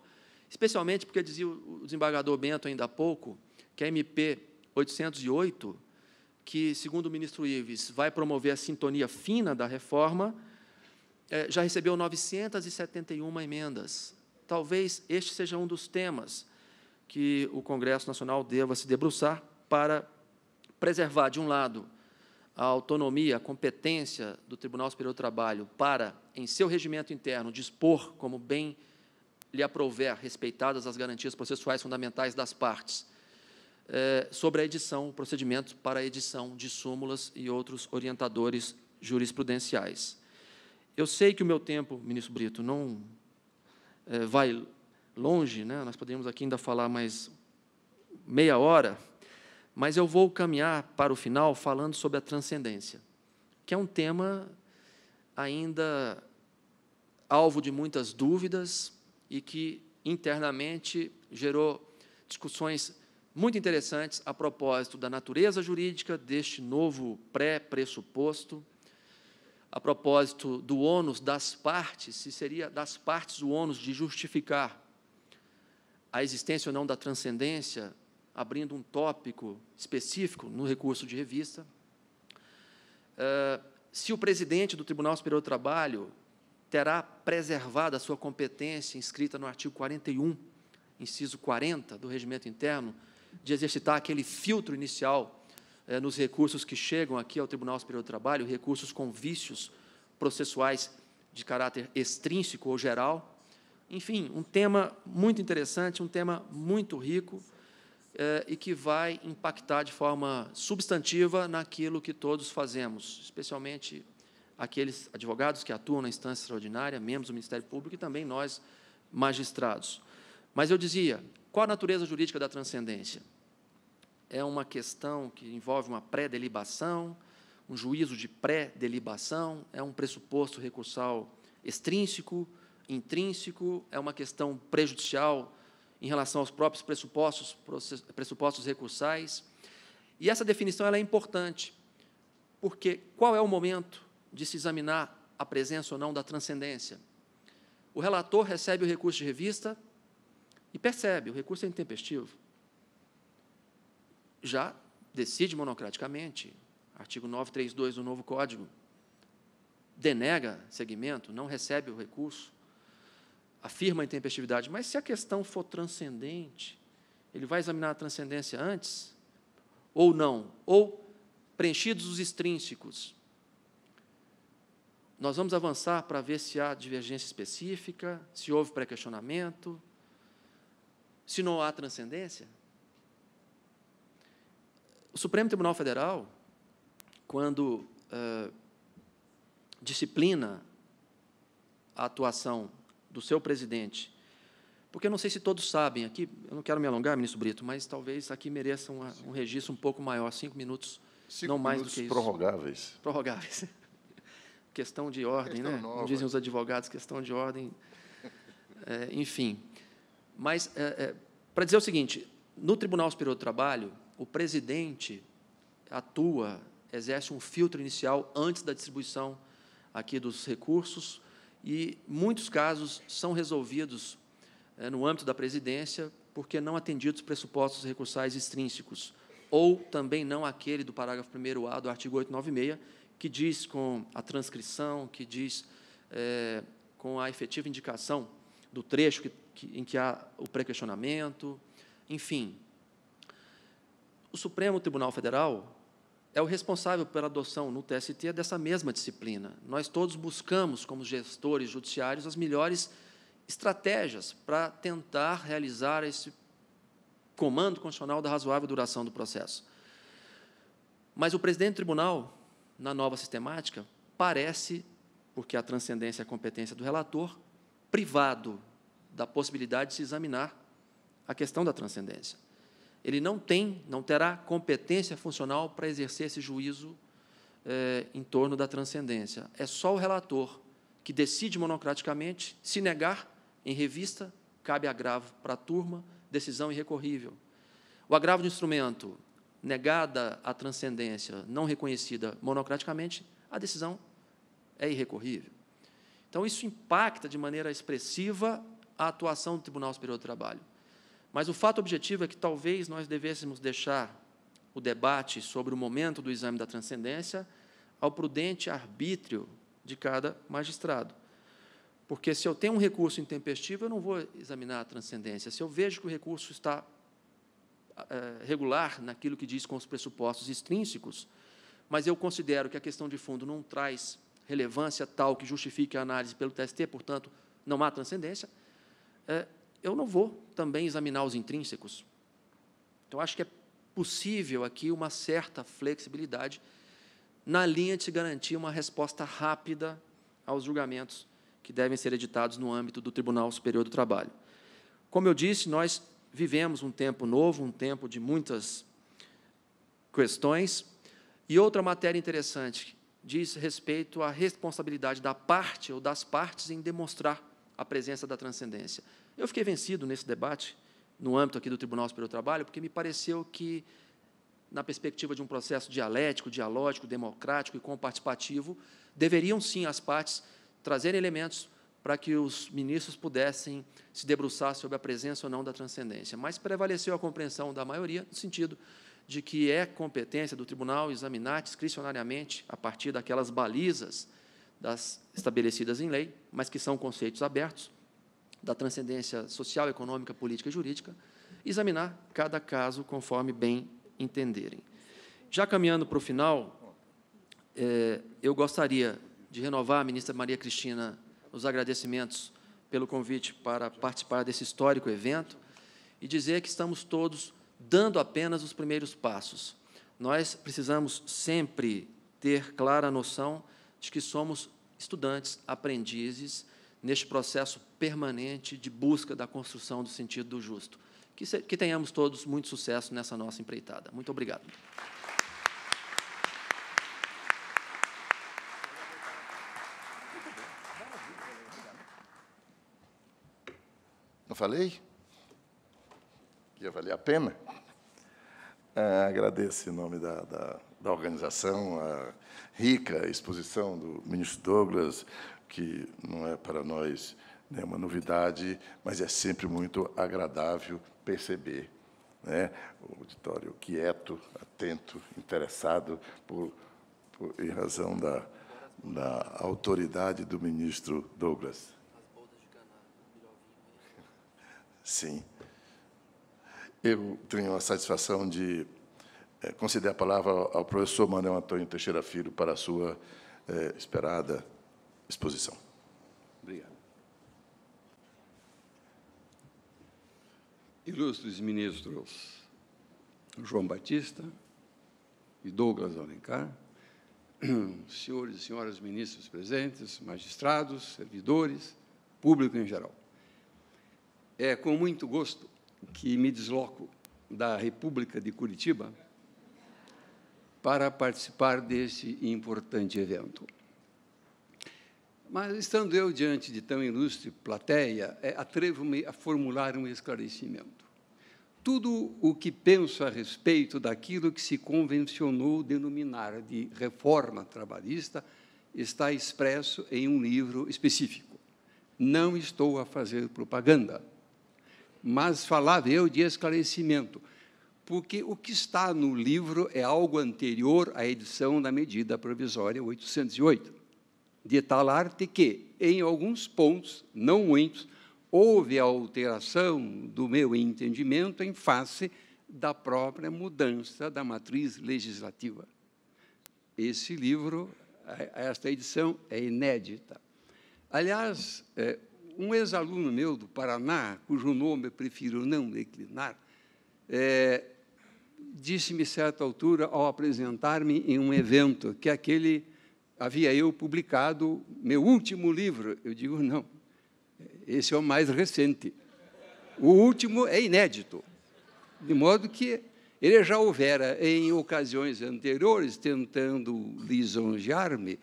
especialmente porque dizia o desembargador Bento ainda há pouco que a MP 808, que, segundo o ministro Ives, vai promover a sintonia fina da reforma, é, já recebeu 971 emendas. Talvez este seja um dos temas que o Congresso Nacional deva se debruçar para preservar, de um lado, a autonomia, a competência do Tribunal Superior do Trabalho para, em seu regimento interno, dispor como bem lhe aprover, respeitadas as garantias processuais fundamentais das partes, é, sobre a edição, o procedimento para a edição de súmulas e outros orientadores jurisprudenciais. Eu sei que o meu tempo, ministro Brito, não é, vai longe, né? nós poderíamos aqui ainda falar mais meia hora, mas eu vou caminhar para o final falando sobre a transcendência, que é um tema ainda alvo de muitas dúvidas e que internamente gerou discussões muito interessantes a propósito da natureza jurídica deste novo pré-pressuposto a propósito do ônus das partes, se seria das partes o ônus de justificar a existência ou não da transcendência, abrindo um tópico específico no recurso de revista. Eh, se o presidente do Tribunal Superior do Trabalho terá preservada a sua competência inscrita no artigo 41, inciso 40 do regimento interno, de exercitar aquele filtro inicial é, nos recursos que chegam aqui ao Tribunal Superior do Trabalho, recursos com vícios processuais de caráter extrínseco ou geral. Enfim, um tema muito interessante, um tema muito rico é, e que vai impactar de forma substantiva naquilo que todos fazemos, especialmente aqueles advogados que atuam na instância extraordinária, membros do Ministério Público e também nós, magistrados. Mas eu dizia, qual a natureza jurídica da transcendência? é uma questão que envolve uma pré-delibação, um juízo de pré-delibação, é um pressuposto recursal extrínseco, intrínseco, é uma questão prejudicial em relação aos próprios pressupostos, pressupostos recursais. E essa definição ela é importante, porque qual é o momento de se examinar a presença ou não da transcendência? O relator recebe o recurso de revista e percebe, o recurso é intempestivo já decide monocraticamente, artigo 932 do novo Código, denega segmento, não recebe o recurso, afirma a intempestividade, mas se a questão for transcendente, ele vai examinar a transcendência antes ou não, ou preenchidos os extrínsecos. Nós vamos avançar para ver se há divergência específica, se houve pré-questionamento, se não há transcendência. O Supremo Tribunal Federal, quando uh, disciplina a atuação do seu presidente, porque eu não sei se todos sabem aqui, eu não quero me alongar, ministro Brito, mas talvez aqui mereça um, um registro um pouco maior, cinco minutos, cinco não mais minutos do que isso. prorrogáveis. Prorrogáveis. questão de ordem, né? questão né? Nova. Como dizem os advogados, questão de ordem, é, enfim. Mas, é, é, para dizer o seguinte, no Tribunal Superior do Trabalho, o presidente atua, exerce um filtro inicial antes da distribuição aqui dos recursos e muitos casos são resolvidos é, no âmbito da presidência porque não atendidos pressupostos recursais extrínsecos ou também não aquele do parágrafo 1º A do artigo 896, que diz com a transcrição, que diz é, com a efetiva indicação do trecho que, que, em que há o pré-questionamento, enfim, o Supremo Tribunal Federal é o responsável pela adoção no TST dessa mesma disciplina. Nós todos buscamos, como gestores judiciários, as melhores estratégias para tentar realizar esse comando constitucional da razoável duração do processo. Mas o presidente do tribunal, na nova sistemática, parece, porque a transcendência é a competência do relator, privado da possibilidade de se examinar a questão da transcendência ele não tem, não terá competência funcional para exercer esse juízo é, em torno da transcendência. É só o relator que decide monocraticamente, se negar em revista, cabe agravo para a turma, decisão irrecorrível. O agravo de instrumento, negada a transcendência, não reconhecida monocraticamente, a decisão é irrecorrível. Então, isso impacta de maneira expressiva a atuação do Tribunal Superior do Trabalho. Mas o fato objetivo é que talvez nós devêssemos deixar o debate sobre o momento do exame da transcendência ao prudente arbítrio de cada magistrado. Porque se eu tenho um recurso intempestivo, eu não vou examinar a transcendência. Se eu vejo que o recurso está é, regular naquilo que diz com os pressupostos extrínsecos, mas eu considero que a questão de fundo não traz relevância tal que justifique a análise pelo TST, portanto, não há transcendência, é, eu não vou também examinar os intrínsecos. Então, acho que é possível aqui uma certa flexibilidade na linha de se garantir uma resposta rápida aos julgamentos que devem ser editados no âmbito do Tribunal Superior do Trabalho. Como eu disse, nós vivemos um tempo novo, um tempo de muitas questões. E outra matéria interessante diz respeito à responsabilidade da parte ou das partes em demonstrar a presença da transcendência. Eu fiquei vencido nesse debate, no âmbito aqui do Tribunal Superior do Trabalho, porque me pareceu que, na perspectiva de um processo dialético, dialógico, democrático e comparticipativo, deveriam sim as partes trazerem elementos para que os ministros pudessem se debruçar sobre a presença ou não da transcendência. Mas prevaleceu a compreensão da maioria, no sentido de que é competência do tribunal examinar discricionariamente, a partir daquelas balizas das estabelecidas em lei, mas que são conceitos abertos da transcendência social, econômica, política e jurídica, examinar cada caso conforme bem entenderem. Já caminhando para o final, é, eu gostaria de renovar a ministra Maria Cristina os agradecimentos pelo convite para participar desse histórico evento e dizer que estamos todos dando apenas os primeiros passos. Nós precisamos sempre ter clara noção de que somos estudantes, aprendizes, neste processo permanente de busca da construção do sentido do justo. Que, se, que tenhamos todos muito sucesso nessa nossa empreitada. Muito obrigado. Não falei? ia valer a pena? Ah, agradeço em nome da, da da organização, a rica exposição do ministro Douglas, que não é para nós nenhuma novidade, mas é sempre muito agradável perceber né, o auditório quieto, atento, interessado, por, por em razão da, da autoridade do ministro Douglas. Sim. Eu tenho a satisfação de é, conceder a palavra ao professor Manuel Antônio Teixeira Filho para a sua é, esperada exposição. Obrigado. Ilustres ministros João Batista e Douglas Alencar, senhores e senhoras ministros presentes, magistrados, servidores, público em geral. É com muito gosto que me desloco da República de Curitiba para participar deste importante evento. Mas, estando eu diante de tão ilustre plateia, é, atrevo-me a formular um esclarecimento. Tudo o que penso a respeito daquilo que se convencionou denominar de reforma trabalhista está expresso em um livro específico. Não estou a fazer propaganda, mas falava eu de esclarecimento porque o que está no livro é algo anterior à edição da medida provisória 808. De tal arte que, em alguns pontos, não muitos, houve alteração do meu entendimento em face da própria mudança da matriz legislativa. Esse livro, eh, esta edição, é inédita. Aliás, eh, um ex-aluno meu do Paraná, cujo nome eu prefiro não declinar, é, disse-me certa altura ao apresentar-me em um evento que aquele havia eu publicado meu último livro. Eu digo não, esse é o mais recente. O último é inédito, de modo que ele já houvera em ocasiões anteriores tentando lisonjear-me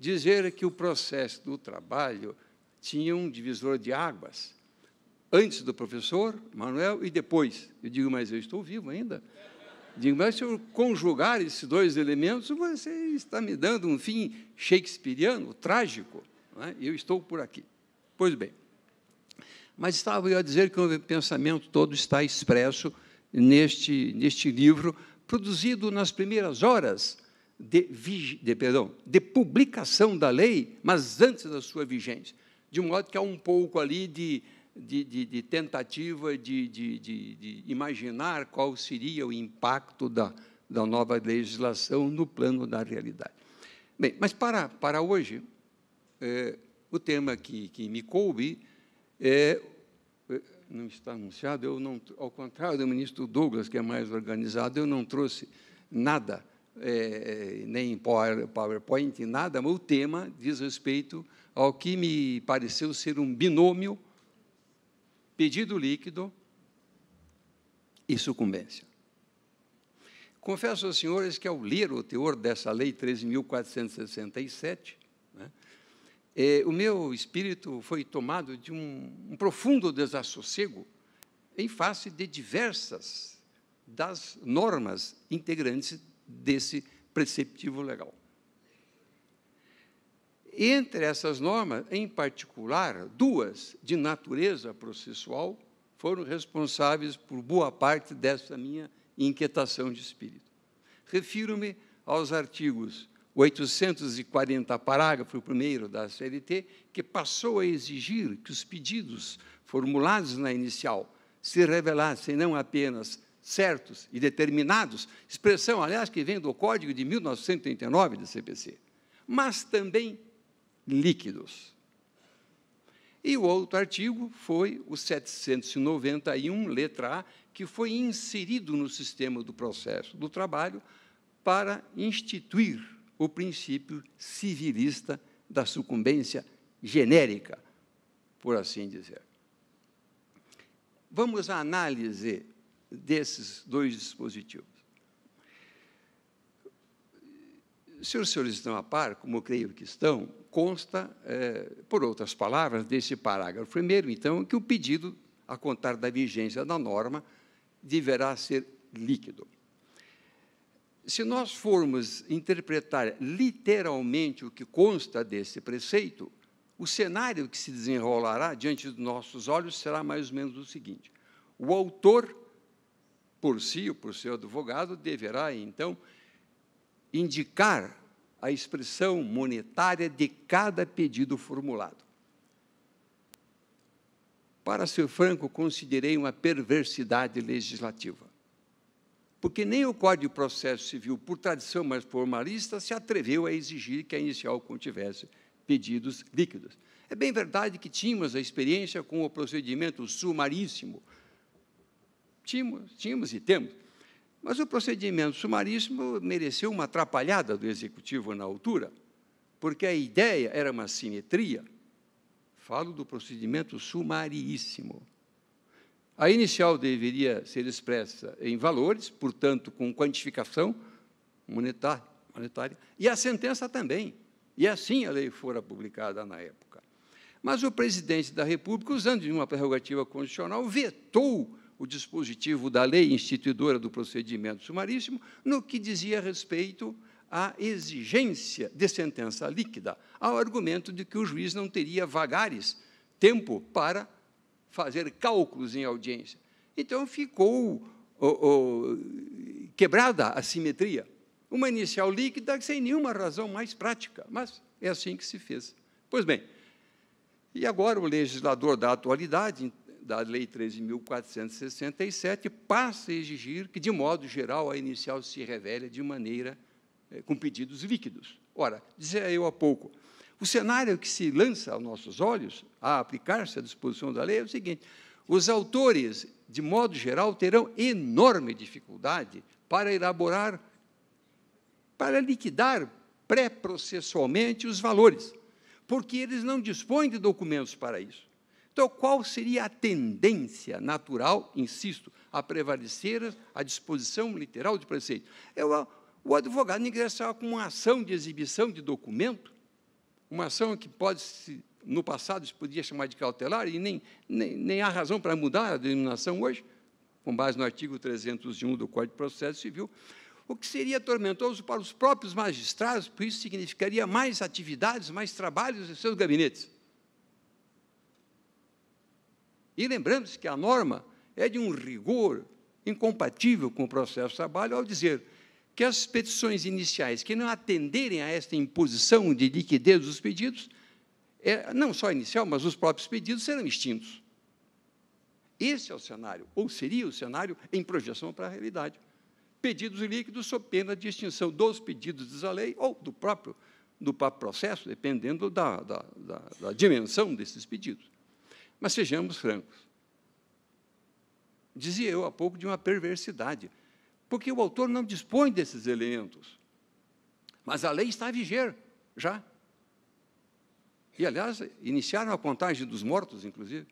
dizer que o processo do trabalho tinha um divisor de águas antes do professor Manuel e depois. Eu digo, mas eu estou vivo ainda. Digo, mas se eu conjugar esses dois elementos, você está me dando um fim shakespeariano, trágico. É? Eu estou por aqui. Pois bem. Mas estava eu a dizer que o pensamento todo está expresso neste, neste livro, produzido nas primeiras horas de, de, perdão, de publicação da lei, mas antes da sua vigência. De modo que há um pouco ali de de, de, de tentativa de, de, imaginar qual seria o impacto da, da nova legislação no plano da realidade. Bem, mas para, para hoje, é, o tema que, que me coube é, é não está anunciado, eu não, ao contrário do ministro Douglas, que é mais organizado, eu não trouxe nada, é, nem PowerPoint, nada, mas o tema diz respeito ao que me pareceu ser um binômio pedido líquido e sucumbência. Confesso aos senhores que, ao ler o teor dessa lei 13.467, né, é, o meu espírito foi tomado de um, um profundo desassossego em face de diversas das normas integrantes desse preceptivo legal. Entre essas normas, em particular, duas de natureza processual foram responsáveis por boa parte dessa minha inquietação de espírito. Refiro-me aos artigos 840, parágrafo 1 da CLT, que passou a exigir que os pedidos formulados na inicial se revelassem não apenas certos e determinados, expressão, aliás, que vem do Código de 1939 da CPC, mas também líquidos. E o outro artigo foi o 791, letra A, que foi inserido no sistema do processo do trabalho para instituir o princípio civilista da sucumbência genérica, por assim dizer. Vamos à análise desses dois dispositivos. Se os senhores estão a par, como creio que estão, consta, é, por outras palavras, desse parágrafo primeiro, então, que o pedido, a contar da vigência da norma, deverá ser líquido. Se nós formos interpretar literalmente o que consta desse preceito, o cenário que se desenrolará diante dos nossos olhos será mais ou menos o seguinte: o autor, por si ou por seu advogado, deverá, então, indicar a expressão monetária de cada pedido formulado. Para ser franco, considerei uma perversidade legislativa, porque nem o Código de Processo Civil, por tradição mais formalista, se atreveu a exigir que a inicial contivesse pedidos líquidos. É bem verdade que tínhamos a experiência com o procedimento sumaríssimo. Tínhamos, tínhamos e temos mas o procedimento sumaríssimo mereceu uma atrapalhada do executivo na altura, porque a ideia era uma simetria. Falo do procedimento sumaríssimo. A inicial deveria ser expressa em valores, portanto, com quantificação monetária, monetária, e a sentença também. E assim a lei fora publicada na época. Mas o presidente da República, usando de uma prerrogativa constitucional, vetou o dispositivo da lei instituidora do procedimento sumaríssimo no que dizia respeito à exigência de sentença líquida, ao argumento de que o juiz não teria vagares, tempo para fazer cálculos em audiência. Então ficou quebrada a simetria. Uma inicial líquida sem nenhuma razão mais prática, mas é assim que se fez. Pois bem, e agora o legislador da atualidade da Lei 13.467 passa a exigir que, de modo geral, a inicial se revele de maneira é, com pedidos líquidos. Ora, dizia eu há pouco, o cenário que se lança aos nossos olhos, a aplicar-se à disposição da lei, é o seguinte: os autores, de modo geral, terão enorme dificuldade para elaborar, para liquidar pré-processualmente os valores, porque eles não dispõem de documentos para isso. Então, qual seria a tendência natural, insisto, a prevalecer a disposição literal de preceito? É o, advogado ingressar com uma ação de exibição de documento, uma ação que pode se no passado se podia chamar de cautelar, e nem, nem, nem, há razão para mudar a denominação hoje, com base no artigo 301 do Código de Processo Civil, o que seria tormentoso para os próprios magistrados, por isso significaria mais atividades, mais trabalhos em seus gabinetes. E lembramos que a norma é de um rigor incompatível com o processo de trabalho ao dizer que as petições iniciais que não atenderem a esta imposição de liquidez dos pedidos, é, não só inicial, mas os próprios pedidos serão extintos. Esse é o cenário, ou seria o cenário em projeção para a realidade. Pedidos líquidos sob pena de extinção dos pedidos da lei ou do próprio, do próprio processo, dependendo da, da, da, da dimensão desses pedidos. Mas sejamos francos. Dizia eu há pouco de uma perversidade, porque o autor não dispõe desses elementos. Mas a lei está a viger já. E, aliás, iniciaram a contagem dos mortos, inclusive,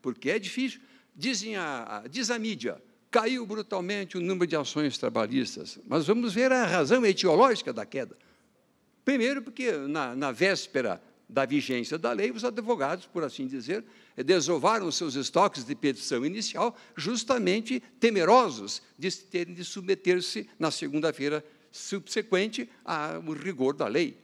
porque é difícil. Dizem a, a, diz a mídia, caiu brutalmente o número de ações trabalhistas, mas vamos ver a razão etiológica da queda. Primeiro, porque na, na véspera da vigência da lei, os advogados, por assim dizer, desovaram seus estoques de petição inicial, justamente temerosos de terem de submeter-se na segunda-feira subsequente ao rigor da lei.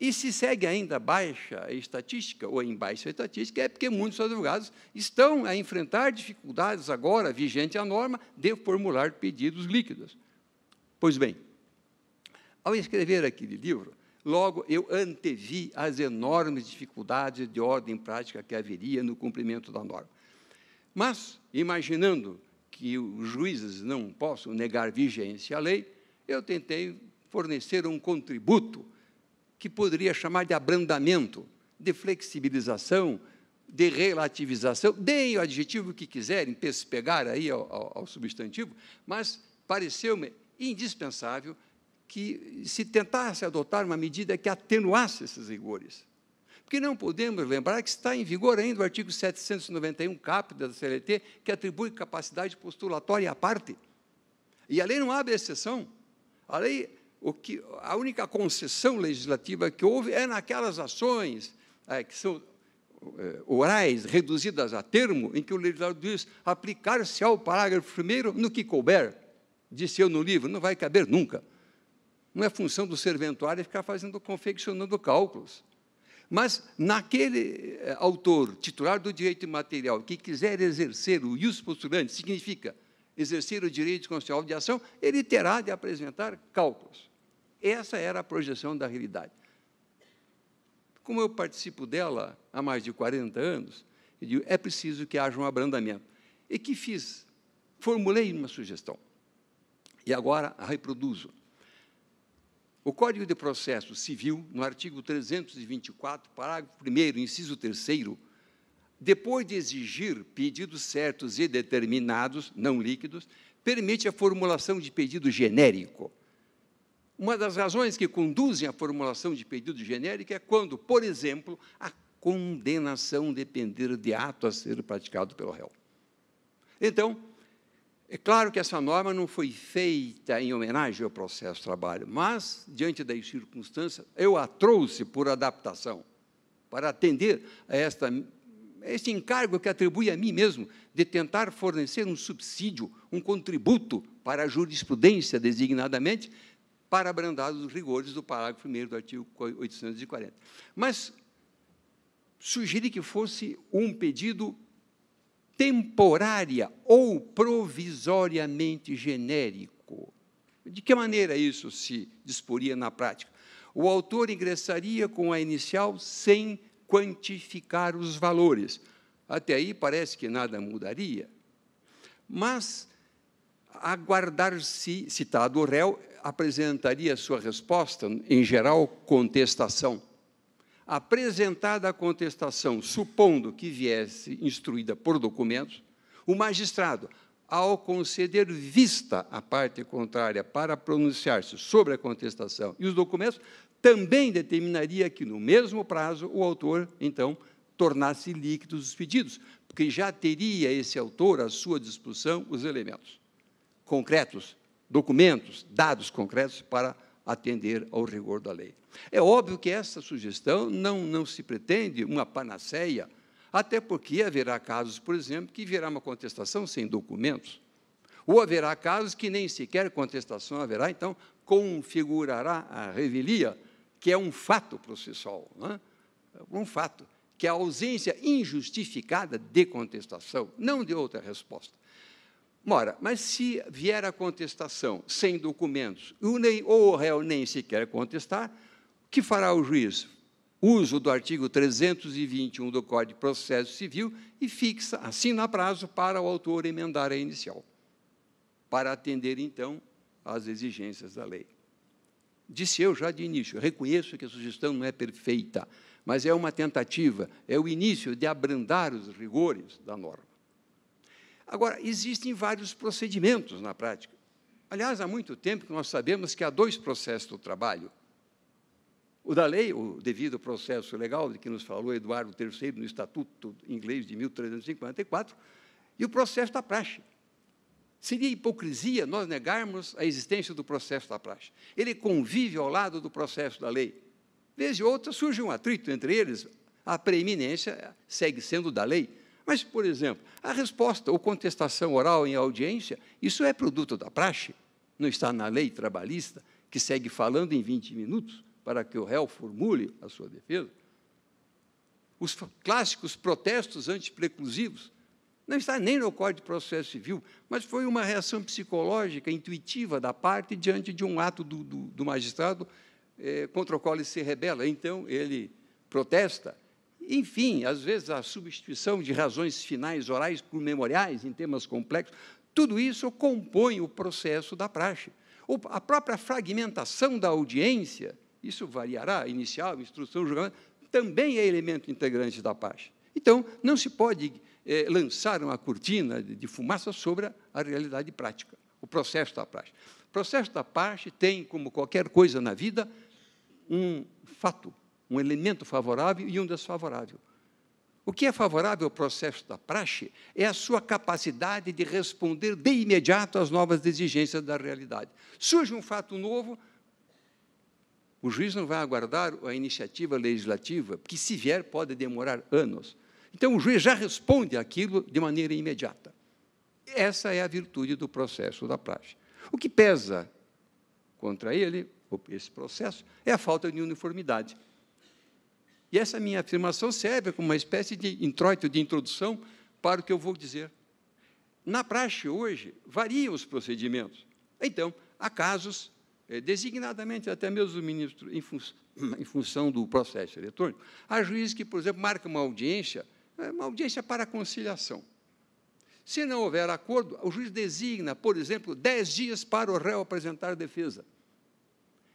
E se segue ainda baixa estatística, ou em baixa estatística, é porque muitos advogados estão a enfrentar dificuldades agora, vigente a norma, de formular pedidos líquidos. Pois bem, ao escrever aquele livro, Logo, eu antevi as enormes dificuldades de ordem prática que haveria no cumprimento da norma. Mas, imaginando que os juízes não possam negar vigência à lei, eu tentei fornecer um contributo que poderia chamar de abrandamento, de flexibilização, de relativização, deem o adjetivo que quiserem, pegar aí ao, ao, ao substantivo, mas pareceu-me indispensável que se tentasse adotar uma medida que atenuasse esses rigores. Porque não podemos lembrar que está em vigor ainda o artigo 791, capta da CLT, que atribui capacidade postulatória à parte. E a lei não abre exceção. A lei, o que, a única concessão legislativa que houve é naquelas ações é, que são é, orais, reduzidas a termo, em que o legislador diz aplicar-se ao parágrafo primeiro no que couber. Disse eu no livro, não vai caber nunca não é função do serventuário é ficar fazendo, confeccionando cálculos. Mas naquele eh, autor, titular do direito material, que quiser exercer o ius postulante, significa exercer o direito constitucional de ação, ele terá de apresentar cálculos. Essa era a projeção da realidade. Como eu participo dela há mais de 40 anos, eu digo, é preciso que haja um abrandamento. E que fiz? Formulei uma sugestão. E agora a reproduzo. O Código de Processo Civil, no artigo 324, parágrafo 1, inciso 3, depois de exigir pedidos certos e determinados, não líquidos, permite a formulação de pedido genérico. Uma das razões que conduzem à formulação de pedido genérico é quando, por exemplo, a condenação depender de ato a ser praticado pelo réu. Então, é claro que essa norma não foi feita em homenagem ao processo de trabalho, mas, diante das circunstâncias, eu a trouxe por adaptação, para atender a, esta, a este encargo que atribui a mim mesmo de tentar fornecer um subsídio, um contributo para a jurisprudência, designadamente, para abrandar os rigores do parágrafo 1 do artigo 840. Mas sugeri que fosse um pedido temporária ou provisoriamente genérico. De que maneira isso se disporia na prática? O autor ingressaria com a inicial sem quantificar os valores. Até aí parece que nada mudaria. Mas aguardar-se, citado o réu, apresentaria sua resposta, em geral, contestação apresentada a contestação, supondo que viesse instruída por documentos, o magistrado, ao conceder vista à parte contrária para pronunciar-se sobre a contestação e os documentos, também determinaria que, no mesmo prazo, o autor, então, tornasse líquidos os pedidos, porque já teria esse autor à sua disposição os elementos concretos, documentos, dados concretos para atender ao rigor da lei. É óbvio que essa sugestão não, não se pretende uma panaceia, até porque haverá casos, por exemplo, que virá uma contestação sem documentos, ou haverá casos que nem sequer contestação haverá, então configurará a revelia, que é um fato processual, né? um fato, que é a ausência injustificada de contestação, não de outra resposta. Ora, mas se vier a contestação sem documentos, ou o réu nem sequer contestar, o que fará o juiz? Uso do artigo 321 do Código de Processo Civil e fixa, assina prazo para o autor emendar a inicial, para atender, então, às exigências da lei. Disse eu já de início, reconheço que a sugestão não é perfeita, mas é uma tentativa, é o início de abrandar os rigores da norma. Agora, existem vários procedimentos na prática. Aliás, há muito tempo que nós sabemos que há dois processos do trabalho. O da lei, o devido processo legal, de que nos falou Eduardo III no Estatuto Inglês de 1354, e o processo da praxe. Seria hipocrisia nós negarmos a existência do processo da praxe. Ele convive ao lado do processo da lei. Vez e outra surge um atrito entre eles, a preeminência segue sendo da lei, mas, por exemplo, a resposta ou contestação oral em audiência, isso é produto da praxe, não está na lei trabalhista, que segue falando em 20 minutos para que o réu formule a sua defesa. Os clássicos protestos antipreclusivos não está nem no Código de Processo Civil, mas foi uma reação psicológica, intuitiva da parte diante de um ato do, do, do magistrado é, contra o qual ele se rebela. Então, ele protesta enfim, às vezes a substituição de razões finais orais por memoriais em temas complexos, tudo isso compõe o processo da praxe. A própria fragmentação da audiência, isso variará, inicial, instrução, julgamento, também é elemento integrante da praxe. Então, não se pode é, lançar uma cortina de fumaça sobre a, a realidade prática, o processo da praxe. O processo da praxe tem, como qualquer coisa na vida, um fato um elemento favorável e um desfavorável. O que é favorável ao processo da praxe é a sua capacidade de responder de imediato às novas exigências da realidade. Surge um fato novo, o juiz não vai aguardar a iniciativa legislativa, que, se vier, pode demorar anos. Então, o juiz já responde aquilo de maneira imediata. Essa é a virtude do processo da praxe. O que pesa contra ele, esse processo, é a falta de uniformidade. E essa minha afirmação serve como uma espécie de introito de introdução para o que eu vou dizer. Na praxe hoje, variam os procedimentos. Então, há casos, eh, designadamente até mesmo o ministro, em, fun em função do processo eletrônico, há juízes que, por exemplo, marcam uma audiência, é uma audiência para conciliação. Se não houver acordo, o juiz designa, por exemplo, dez dias para o réu apresentar defesa.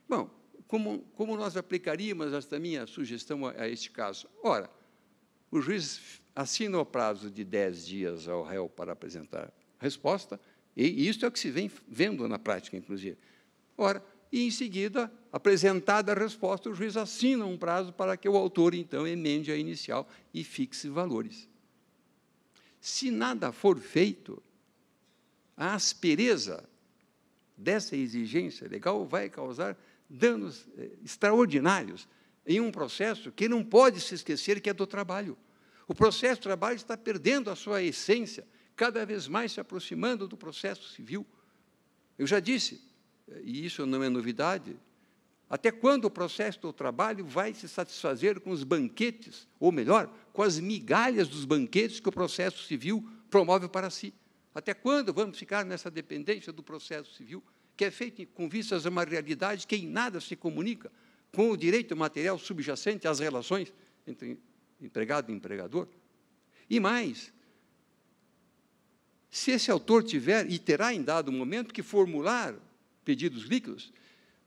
Bom, como, como nós aplicaríamos esta minha sugestão a, a este caso? Ora, o juiz assina o prazo de 10 dias ao réu para apresentar resposta, e isso é o que se vem vendo na prática, inclusive. Ora, e em seguida, apresentada a resposta, o juiz assina um prazo para que o autor, então, emende a inicial e fixe valores. Se nada for feito, a aspereza dessa exigência legal vai causar danos eh, extraordinários em um processo que não pode se esquecer que é do trabalho. O processo do trabalho está perdendo a sua essência, cada vez mais se aproximando do processo civil. Eu já disse, eh, e isso não é novidade, até quando o processo do trabalho vai se satisfazer com os banquetes, ou melhor, com as migalhas dos banquetes que o processo civil promove para si? Até quando vamos ficar nessa dependência do processo civil que é feito com vistas a uma realidade que em nada se comunica com o direito material subjacente às relações entre empregado e empregador. E mais, se esse autor tiver e terá em dado momento que formular pedidos líquidos,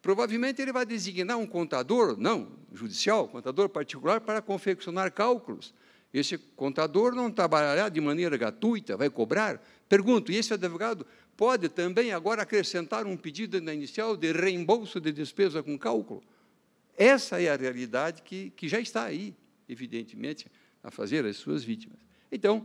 provavelmente ele vai designar um contador, não judicial, contador particular, para confeccionar cálculos. Esse contador não trabalhará de maneira gratuita, vai cobrar. Pergunto, e esse advogado pode também agora acrescentar um pedido na inicial de reembolso de despesa com cálculo. Essa é a realidade que, que já está aí, evidentemente, a fazer as suas vítimas. Então,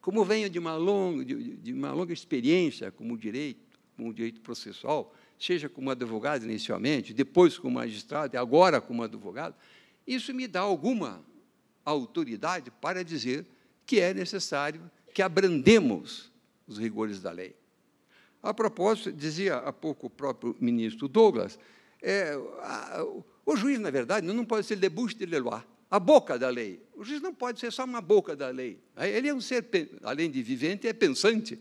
como venho de uma longa, de, de uma longa experiência como direito, como direito processual, seja como advogado inicialmente, depois como magistrado e agora como advogado, isso me dá alguma autoridade para dizer que é necessário que abrandemos os rigores da lei. A propósito, dizia há pouco o próprio ministro Douglas, é, a, o juiz, na verdade, não pode ser debuche de Leloir, a boca da lei. O juiz não pode ser só uma boca da lei. Ele é um ser, além de vivente, é pensante.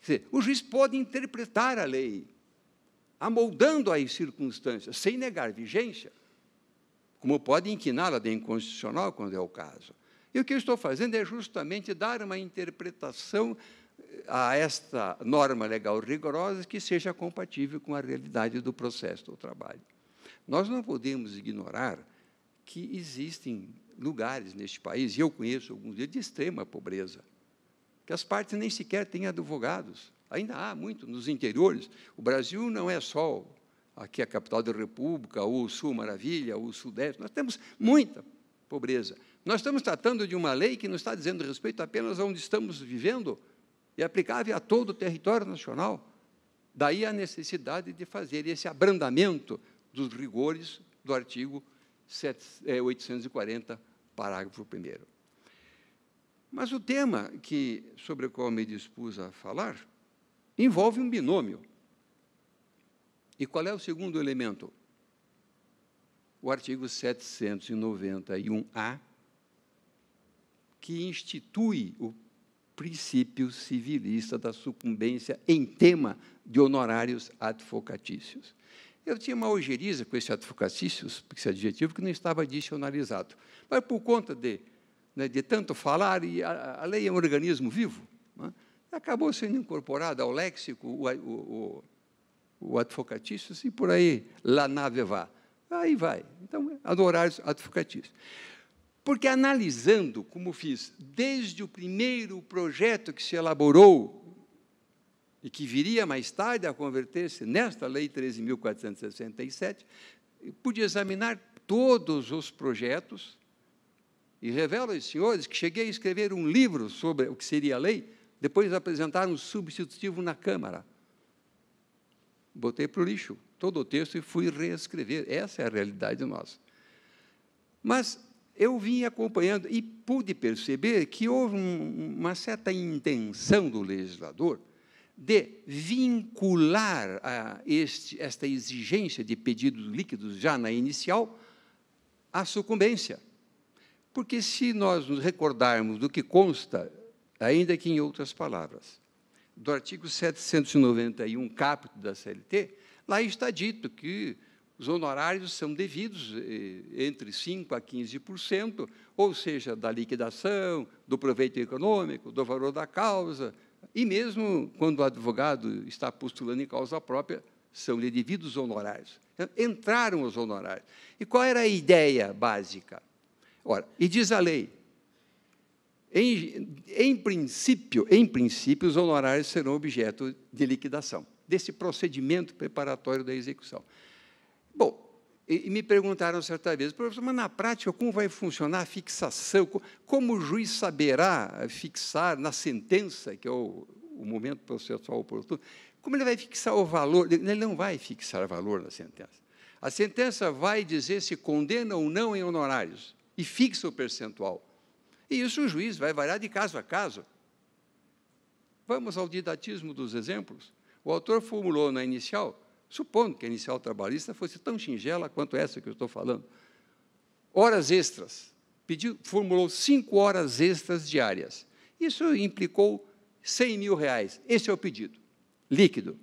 Dizer, o juiz pode interpretar a lei, amoldando as circunstâncias, sem negar vigência, como pode inquiná-la de inconstitucional, quando é o caso. E o que eu estou fazendo é justamente dar uma interpretação a esta norma legal rigorosa que seja compatível com a realidade do processo do trabalho. Nós não podemos ignorar que existem lugares neste país, e eu conheço alguns deles, de extrema pobreza, que as partes nem sequer têm advogados. Ainda há muito nos interiores. O Brasil não é só aqui a capital da República, ou o Sul Maravilha, ou o Sudeste. Nós temos muita pobreza. Nós estamos tratando de uma lei que não está dizendo respeito apenas a onde estamos vivendo, e aplicável a todo o território nacional. Daí a necessidade de fazer esse abrandamento dos rigores do artigo 840, é, parágrafo 1. Mas o tema que, sobre o qual me dispus a falar envolve um binômio. E qual é o segundo elemento? O artigo 791-A, que institui o princípio civilista da sucumbência em tema de honorários advocatícios. Eu tinha uma ojeriza com esse advocatício, esse adjetivo, que não estava dicionalizado. Mas, por conta de, né, de tanto falar, e a, a, lei é um organismo vivo, né, acabou sendo incorporado ao léxico o, o, o, o e por aí, lá nave vá. Aí vai. Então, honorários é, advocatícios. Porque analisando, como fiz, desde o primeiro projeto que se elaborou e que viria mais tarde a converter-se nesta Lei 13.467, pude examinar todos os projetos e revelo aos senhores que cheguei a escrever um livro sobre o que seria a lei, depois apresentar um substitutivo na Câmara. Botei para o lixo todo o texto e fui reescrever. Essa é a realidade nossa. Mas eu vim acompanhando e pude perceber que houve um, uma certa intenção do legislador de vincular a este, esta exigência de pedidos líquidos já na inicial à sucumbência. Porque se nós nos recordarmos do que consta, ainda que em outras palavras, do artigo 791, caput da CLT, lá está dito que os honorários são devidos eh, entre 5% a 15%, ou seja, da liquidação, do proveito econômico, do valor da causa, e mesmo quando o advogado está postulando em causa própria, são lhe devidos honorários. Então, entraram os honorários. E qual era a ideia básica? Ora, e diz a lei, em, em, princípio, em princípio, os honorários serão objeto de liquidação, desse procedimento preparatório da execução. Bom, e, e me perguntaram certa vez, professor, mas na prática como vai funcionar a fixação? Como o juiz saberá eh, fixar na sentença, que é o, o momento processual oportuno, como ele vai fixar o valor? Ele não vai fixar valor na sentença. A sentença vai dizer se condena ou não em honorários e fixa o percentual. E isso o juiz vai variar de caso a caso. Vamos ao didatismo dos exemplos. O autor formulou na inicial supondo que a inicial trabalhista fosse tão singela quanto essa que eu estou falando. Horas extras. Pediu, formulou cinco horas extras diárias. Isso implicou 100 mil reais. Esse é o pedido. Líquido.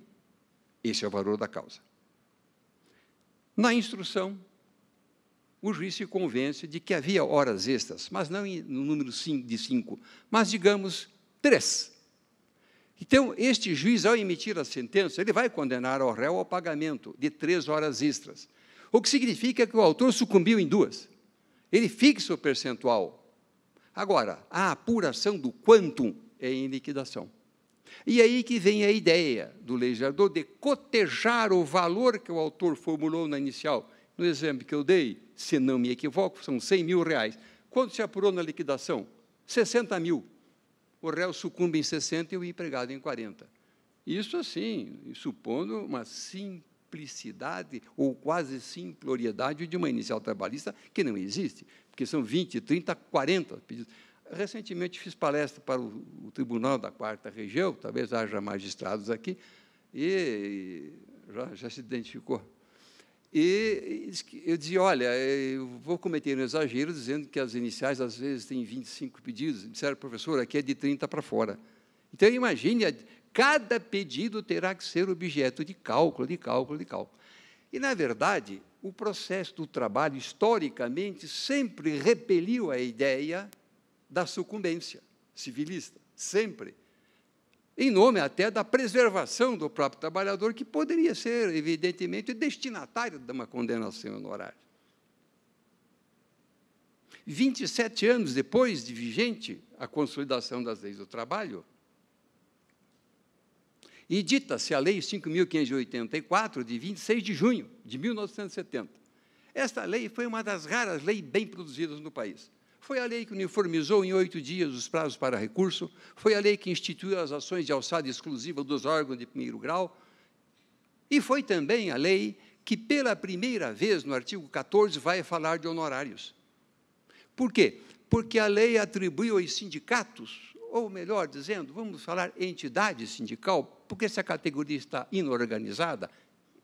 Esse é o valor da causa. Na instrução, o juiz se convence de que havia horas extras, mas não no número de cinco, mas digamos três. Então, este juiz, ao emitir a sentença, ele vai condenar o réu ao pagamento de três horas extras, o que significa que o autor sucumbiu em duas. Ele fixa o percentual. Agora, a apuração do quantum é em liquidação. E aí que vem a ideia do legislador de cotejar o valor que o autor formulou na inicial. No exemplo que eu dei, se não me equivoco, são 100 mil reais. Quanto se apurou na liquidação? 60 mil o réu sucumbe em 60 e o empregado em 40. Isso assim, supondo uma simplicidade ou quase simploriedade de uma inicial trabalhista que não existe, porque são 20, 30, 40 pedidos. Recentemente fiz palestra para o, Tribunal da Quarta Região, talvez haja magistrados aqui, e já, já se identificou e eu dizia, olha, eu vou cometer um exagero dizendo que as iniciais às vezes têm 25 pedidos. Disseram, professor, aqui é de 30 para fora. Então, imagine, cada pedido terá que ser objeto de cálculo, de cálculo, de cálculo. E, na verdade, o processo do trabalho, historicamente, sempre repeliu a ideia da sucumbência civilista, sempre em nome até da preservação do próprio trabalhador, que poderia ser, evidentemente, destinatário de uma condenação honorária. 27 anos depois de vigente a consolidação das leis do trabalho, edita-se a Lei 5.584, de 26 de junho de 1970. Esta lei foi uma das raras leis bem produzidas no país. Foi a lei que uniformizou em oito dias os prazos para recurso, foi a lei que instituiu as ações de alçada exclusiva dos órgãos de primeiro grau, e foi também a lei que, pela primeira vez, no artigo 14, vai falar de honorários. Por quê? Porque a lei atribui aos sindicatos, ou melhor dizendo, vamos falar entidade sindical, porque essa categoria está inorganizada,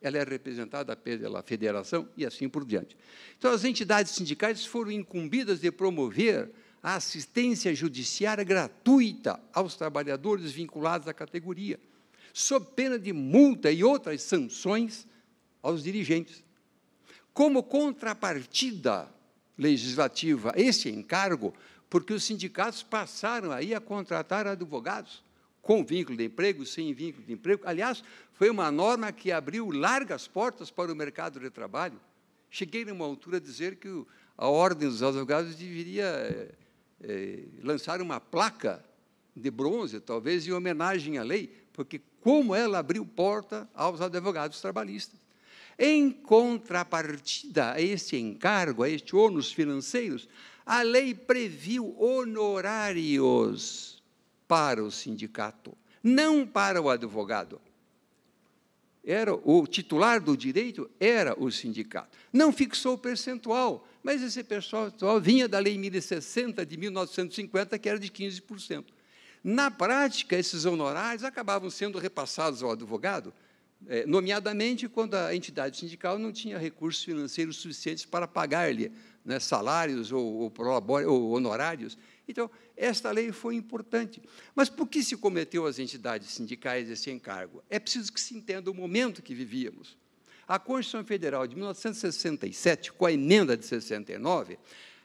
ela é representada pela federação e assim por diante. Então, as entidades sindicais foram incumbidas de promover a assistência judiciária gratuita aos trabalhadores vinculados à categoria, sob pena de multa e outras sanções aos dirigentes. Como contrapartida legislativa esse encargo, porque os sindicatos passaram aí a contratar advogados com vínculo de emprego, sem vínculo de emprego. Aliás, foi uma norma que abriu largas portas para o mercado de trabalho. Cheguei numa altura a dizer que a Ordem dos Advogados deveria é, lançar uma placa de bronze, talvez em homenagem à lei, porque como ela abriu porta aos advogados trabalhistas. Em contrapartida a este encargo, a este ônus financeiros, a lei previu honorários para o sindicato, não para o advogado. Era o titular do direito era o sindicato. Não fixou o percentual, mas esse percentual vinha da Lei 1060 de 1950, que era de 15%. Na prática, esses honorários acabavam sendo repassados ao advogado, eh, nomeadamente quando a entidade sindical não tinha recursos financeiros suficientes para pagar-lhe né, salários ou, ou, ou honorários então, esta lei foi importante. Mas por que se cometeu as entidades sindicais esse encargo? É preciso que se entenda o momento que vivíamos. A Constituição Federal de 1967, com a emenda de 69,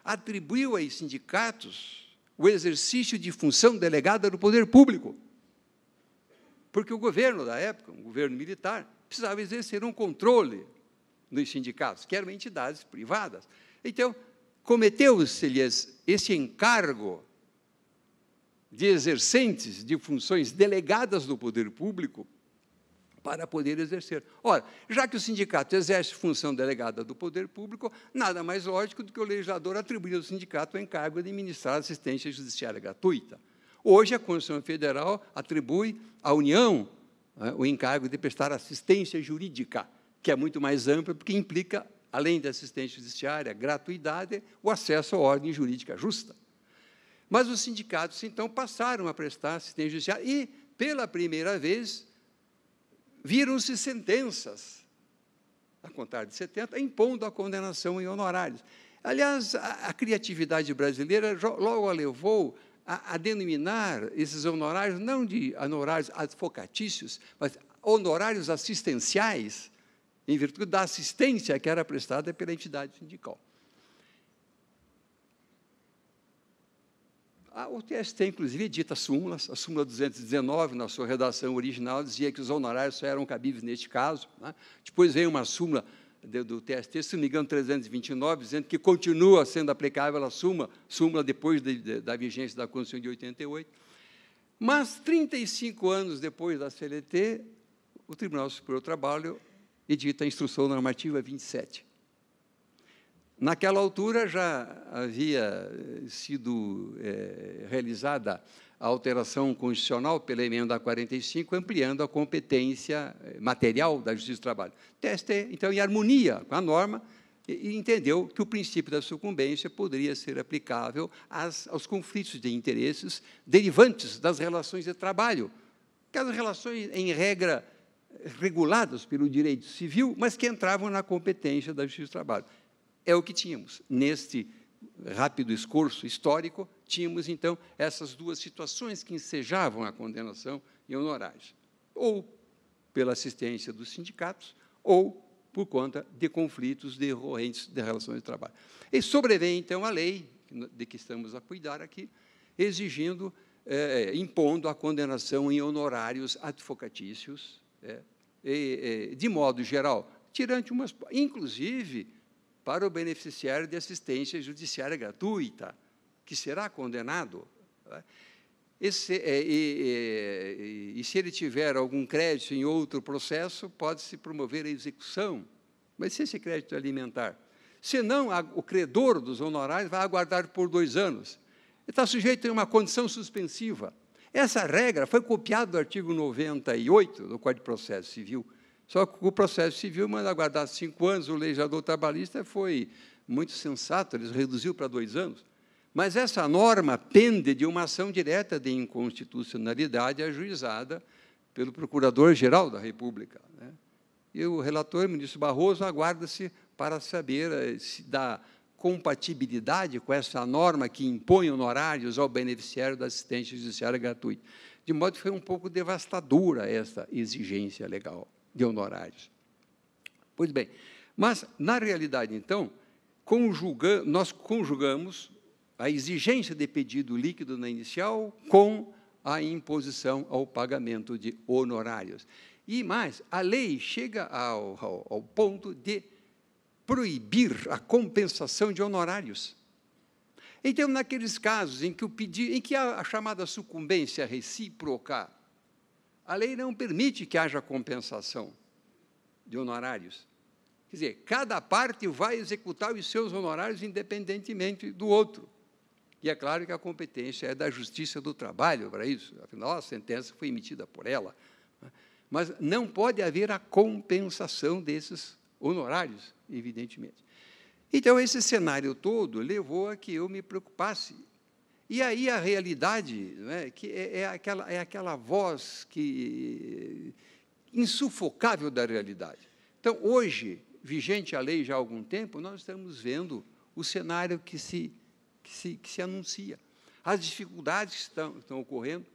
atribuiu aos sindicatos o exercício de função delegada do poder público. Porque o governo da época, um governo militar, precisava exercer um controle nos sindicatos, que eram entidades privadas. Então, cometeu-se-lhes esse encargo de exercentes de funções delegadas do poder público para poder exercer. Ora, já que o sindicato exerce função delegada do poder público, nada mais lógico do que o legislador atribuir ao sindicato o encargo de administrar assistência judiciária gratuita. Hoje, a Constituição Federal atribui à União né, o encargo de prestar assistência jurídica, que é muito mais ampla, porque implica além da assistência judiciária, gratuidade, o acesso à ordem jurídica justa. Mas os sindicatos, então, passaram a prestar assistência judiciária e, pela primeira vez, viram-se sentenças, a contar de 70, impondo a condenação em honorários. Aliás, a, a criatividade brasileira logo a levou a, a, denominar esses honorários não de honorários advocatícios, mas honorários assistenciais, em virtude da assistência que era prestada pela entidade sindical. O TST, inclusive, edita súmulas. A súmula 219, na sua redação original, dizia que os honorários só eram cabíveis neste caso. Né? Depois veio uma súmula do TST, se não me engano, 329, dizendo que continua sendo aplicável a súmula, súmula depois de, de, da vigência da Constituição de 88. Mas, 35 anos depois da CLT, o Tribunal Superior do Trabalho e dita a Instrução Normativa 27. Naquela altura já havia eh, sido é, realizada a alteração constitucional pela emenda 45, ampliando a competência eh, material da Justiça do Trabalho. Teste, então, em harmonia com a norma, e entendeu que o princípio da sucumbência poderia ser aplicável às, aos conflitos de interesses derivantes das relações de trabalho, que as relações, em regra, reguladas pelo direito civil, mas que entravam na competência da Justiça do Trabalho. É o que tínhamos. Neste rápido escorço histórico, tínhamos, então, essas duas situações que ensejavam a condenação em honorários. Ou pela assistência dos sindicatos, ou por conta de conflitos decorrentes de relações de trabalho. E sobrevém, então, a lei de que estamos a cuidar aqui, exigindo, eh, impondo a condenação em honorários advocatícios, é, de modo geral, tirante umas, inclusive para o beneficiário de assistência judiciária gratuita, que será condenado. Né? Esse, é, e, e, se ele tiver algum crédito em outro processo, pode-se promover a execução, mas se esse crédito é alimentar. Senão, a, o credor dos honorários vai aguardar por dois anos. Ele está sujeito a uma condição suspensiva. Essa regra foi copiada do artigo 98 do Código de Processo Civil, só que o processo civil manda aguardar cinco anos, o legislador trabalhista foi muito sensato, ele reduziu para dois anos. Mas essa norma pende de uma ação direta de inconstitucionalidade ajuizada pelo Procurador-Geral da República. Né? E o relator, o ministro Barroso, aguarda-se para saber eh, se dá compatibilidade com essa norma que impõe honorários ao beneficiário da assistência judiciária gratuita. De modo que foi um pouco devastadora essa exigência legal de honorários. Pois bem, mas, na realidade, então, conjuga, nós conjugamos a exigência de pedido líquido na inicial com a imposição ao pagamento de honorários. E mais, a lei chega ao, ao, ao ponto de proibir a compensação de honorários. Então, naqueles casos em que, o pedi, em que a chamada sucumbência recíproca, a lei não permite que haja compensação de honorários. Quer dizer, cada parte vai executar os seus honorários independentemente do outro. E é claro que a competência é da Justiça do Trabalho para isso, afinal, a sentença foi emitida por ela. Né. Mas não pode haver a compensação desses honorários evidentemente. Então, esse cenário todo levou a que eu me preocupasse. E aí a realidade, é, que é, é, aquela, é aquela voz que insufocável da realidade. Então, hoje, vigente a lei já há algum tempo, nós estamos vendo o cenário que se, que se, que se anuncia, as dificuldades que estão, estão ocorrendo,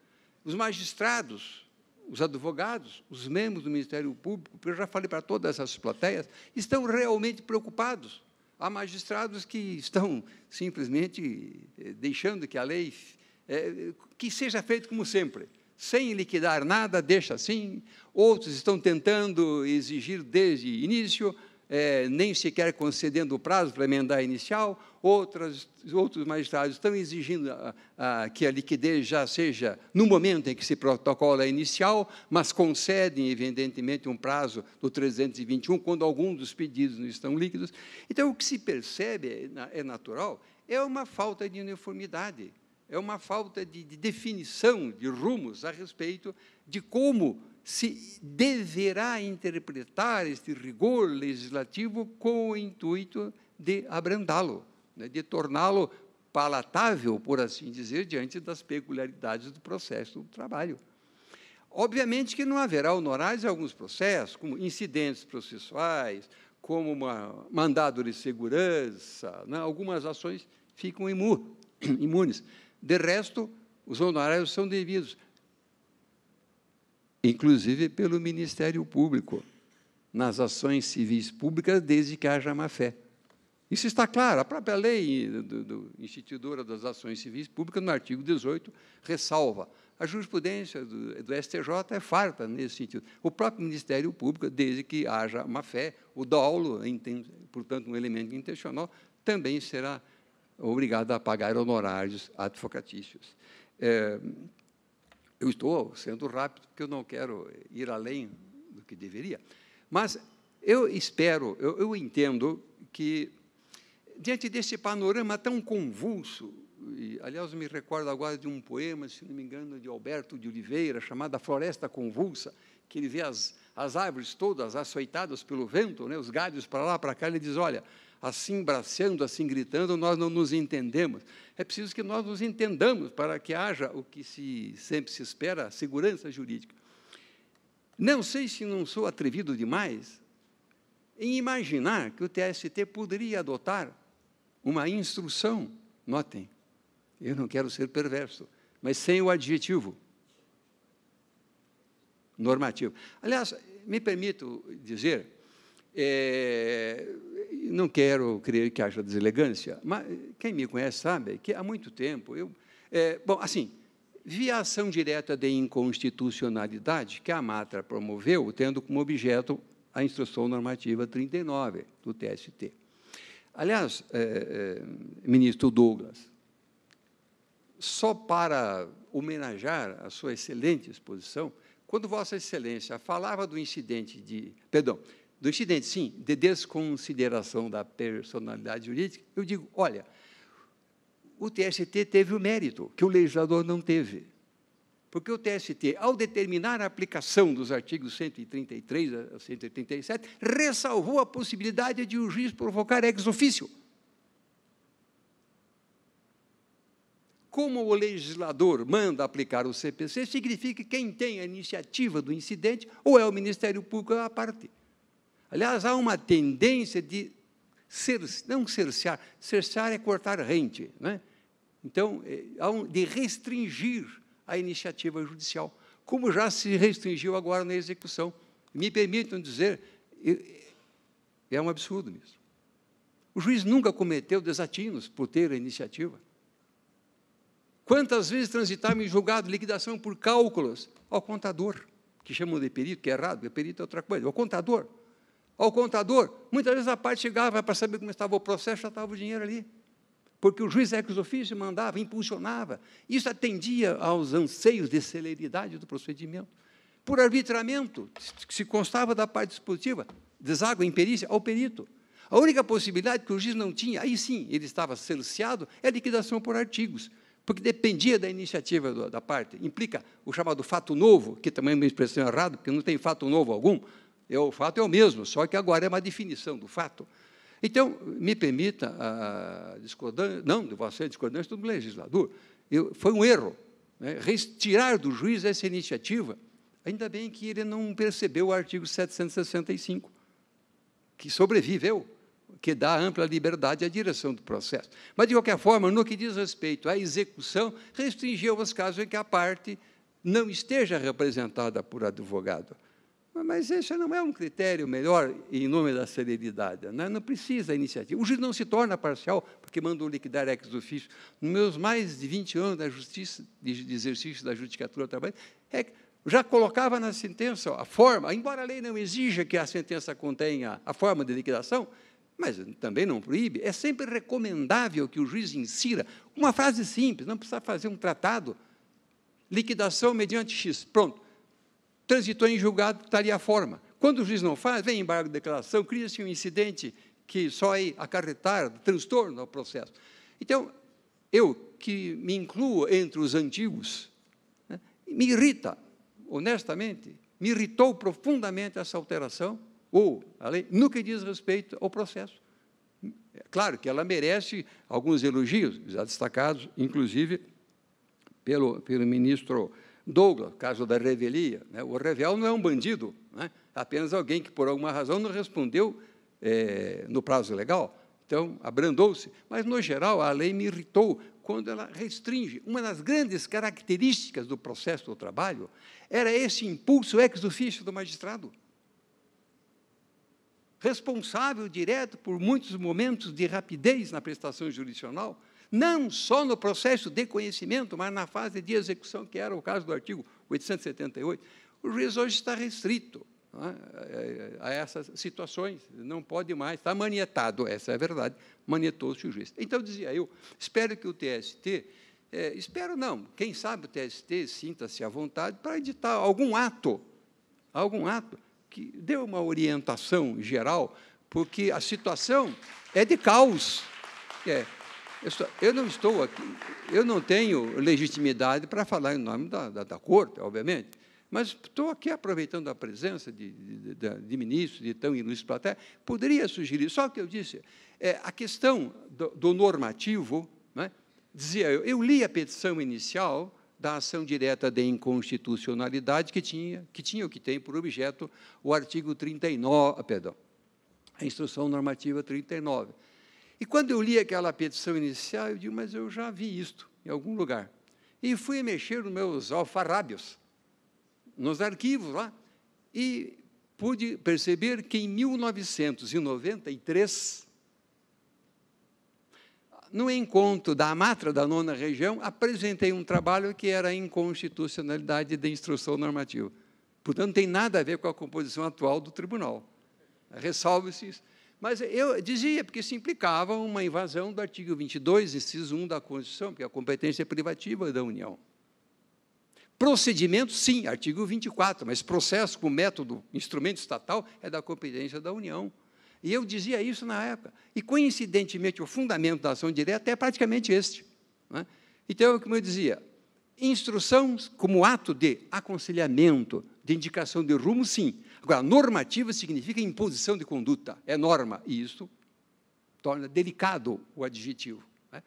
os magistrados os advogados, os membros do Ministério Público, eu já falei para todas essas plateias, estão realmente preocupados. Há magistrados que estão simplesmente eh, deixando que a lei é, que seja feito como sempre, sem liquidar nada, deixa assim. Outros estão tentando exigir desde início, é, nem sequer concedendo o prazo para emendar inicial, outras, outros magistrados estão exigindo a, a, que a liquidez já seja no momento em que se protocola a inicial, mas concedem, evidentemente, um prazo do 321, quando alguns dos pedidos não estão líquidos. Então, o que se percebe, é, é natural, é uma falta de uniformidade, é uma falta de, de definição de rumos a respeito de como se deverá interpretar este rigor legislativo com o intuito de abrandá-lo, né, de torná-lo palatável, por assim dizer, diante das peculiaridades do processo do trabalho. Obviamente que não haverá honorários em alguns processos, como incidentes processuais, como uma, mandado de segurança, né, algumas ações ficam imu, imunes. De resto, os honorários são devidos, inclusive pelo Ministério Público, nas ações civis públicas, desde que haja má-fé. Isso está claro, a própria lei do, do instituidora das ações civis públicas, no artigo 18, ressalva. A jurisprudência do, do, STJ é farta nesse sentido. O próprio Ministério Público, desde que haja má-fé, o dolo, portanto, um elemento intencional, também será obrigado a pagar honorários advocatícios. É, eu estou sendo rápido, porque eu não quero ir além do que deveria. Mas eu espero, eu, eu entendo que, diante desse panorama tão convulso, e, aliás, eu me recordo agora de um poema, se não me engano, de Alberto de Oliveira, chamado A Floresta Convulsa, que ele vê as, as árvores todas açoitadas pelo vento, né, os galhos para lá, para cá, ele diz, olha, assim braceando, assim gritando, nós não nos entendemos. É preciso que nós nos entendamos para que haja o que se, sempre se espera, a segurança jurídica. Não sei se não sou atrevido demais em imaginar que o TST poderia adotar uma instrução, notem, eu não quero ser perverso, mas sem o adjetivo normativo. Aliás, me permito dizer é, não quero crer que haja deselegância, mas quem me conhece sabe que há muito tempo eu. É, bom, assim, vi a ação direta de inconstitucionalidade que a Matra promoveu, tendo como objeto a instrução normativa 39 do TST. Aliás, é, é, ministro Douglas, só para homenagear a sua excelente exposição, quando Vossa Excelência falava do incidente de. Perdão, do incidente, sim, de desconsideração da personalidade jurídica, eu digo, olha, o TST teve o mérito que o legislador não teve. Porque o TST, ao determinar a aplicação dos artigos 133 a 187, ressalvou a possibilidade de o juiz provocar ex ofício. Como o legislador manda aplicar o CPC, significa que quem tem a iniciativa do incidente ou é o Ministério Público a parte. Aliás, há uma tendência de ser não cercear, cercear é cortar rente, né? Então, é, há um, de restringir a iniciativa judicial, como já se restringiu agora na execução. Me permitam dizer, é um absurdo isso. O juiz nunca cometeu desatinos por ter a iniciativa. Quantas vezes transitaram em julgado liquidação por cálculos ao contador, que chamam de perito, que é errado, é perito é outra coisa, ao contador ao contador, muitas vezes a parte chegava para saber como estava o processo, já estava o dinheiro ali. Porque o juiz ex ofício mandava, impulsionava. Isso atendia aos anseios de celeridade do procedimento. Por arbitramento, se constava da parte dispositiva, deságua, imperícia, ao perito. A única possibilidade que o juiz não tinha, aí sim ele estava cerceado, é a liquidação por artigos, porque dependia da iniciativa da parte. Implica o chamado fato novo, que também é uma expressão errada, porque não tem fato novo algum, eu o fato é o mesmo, só que agora é uma definição do fato. Então, me permita a discordância, não de você, discordância do legislador. Eu, foi um erro. Né, retirar do juiz essa iniciativa, ainda bem que ele não percebeu o artigo 765, que sobreviveu, que dá ampla liberdade à direção do processo. Mas, de qualquer forma, no que diz respeito à execução, restringiu os casos em que a parte não esteja representada por advogado. Mas esse não é um critério melhor em nome da celeridade. Né? Não precisa a iniciativa. O juiz não se torna parcial porque mandou liquidar ex ofício. Nos meus mais de 20 anos da justiça, de exercício da judicatura do trabalho, é, já colocava na sentença a forma, embora a lei não exija que a sentença contenha a forma de liquidação, mas também não proíbe, é sempre recomendável que o juiz insira uma frase simples, não precisa fazer um tratado. Liquidação mediante X. Pronto transitou em julgado estaria a forma. Quando o juiz não faz, vem embargo de declaração, cria-se um incidente que só vai é acarretar transtorno ao processo. Então, eu que me incluo entre os antigos, né, me irrita, honestamente, me irritou profundamente essa alteração, ou a lei, no que diz respeito ao processo. É claro que ela merece alguns elogios, já destacados, inclusive, pelo, pelo ministro Douglas, caso da revelia. Né? O Revel não é um bandido, né? apenas alguém que, por alguma razão, não respondeu é, no prazo legal. Então, abrandou-se. Mas, no geral, a lei me irritou quando ela restringe. Uma das grandes características do processo do trabalho era esse impulso ex ofício do magistrado. Responsável direto por muitos momentos de rapidez na prestação jurisdicional, não só no processo de conhecimento, mas na fase de execução, que era o caso do artigo 878, o juiz hoje está restrito é, a essas situações, não pode mais, está manietado, essa é a verdade, manietou-se o juiz. Então, dizia eu, espero que o TST, é, espero não, quem sabe o TST sinta-se à vontade para editar algum ato, algum ato que dê uma orientação geral, porque a situação é de caos. É, eu, eu não estou aqui, eu não tenho legitimidade para falar em nome da, da, da corte, obviamente, mas estou aqui aproveitando a presença de, de, de, de ministros, de tão ilustre plateia, poderia sugerir, só que eu disse, é, a questão do, do normativo, né, dizia eu, eu li a petição inicial da ação direta de inconstitucionalidade que tinha, que tinha o que tem por objeto o artigo 39, perdão, a instrução normativa 39. E quando eu li aquela petição inicial, eu digo, mas eu já vi isto em algum lugar. E fui mexer nos meus alfarrábios, nos arquivos lá, e pude perceber que em 1993, no encontro da Amatra da nona região, apresentei um trabalho que era a inconstitucionalidade da instrução normativa. Portanto, não tem nada a ver com a composição atual do tribunal. Ressalve-se isso. Mas eu dizia, porque isso implicava uma invasão do artigo 22, inciso 1 da Constituição, porque a competência é privativa da União. Procedimento, sim, artigo 24, mas processo com método, instrumento estatal, é da competência da União. E eu dizia isso na época. E, coincidentemente, o fundamento da ação direta é praticamente este. Né? Então, é como eu dizia, instrução como ato de aconselhamento, de indicação de rumo, sim, Agora, normativa significa imposição de conduta, é norma, e isso torna delicado o adjetivo. Né?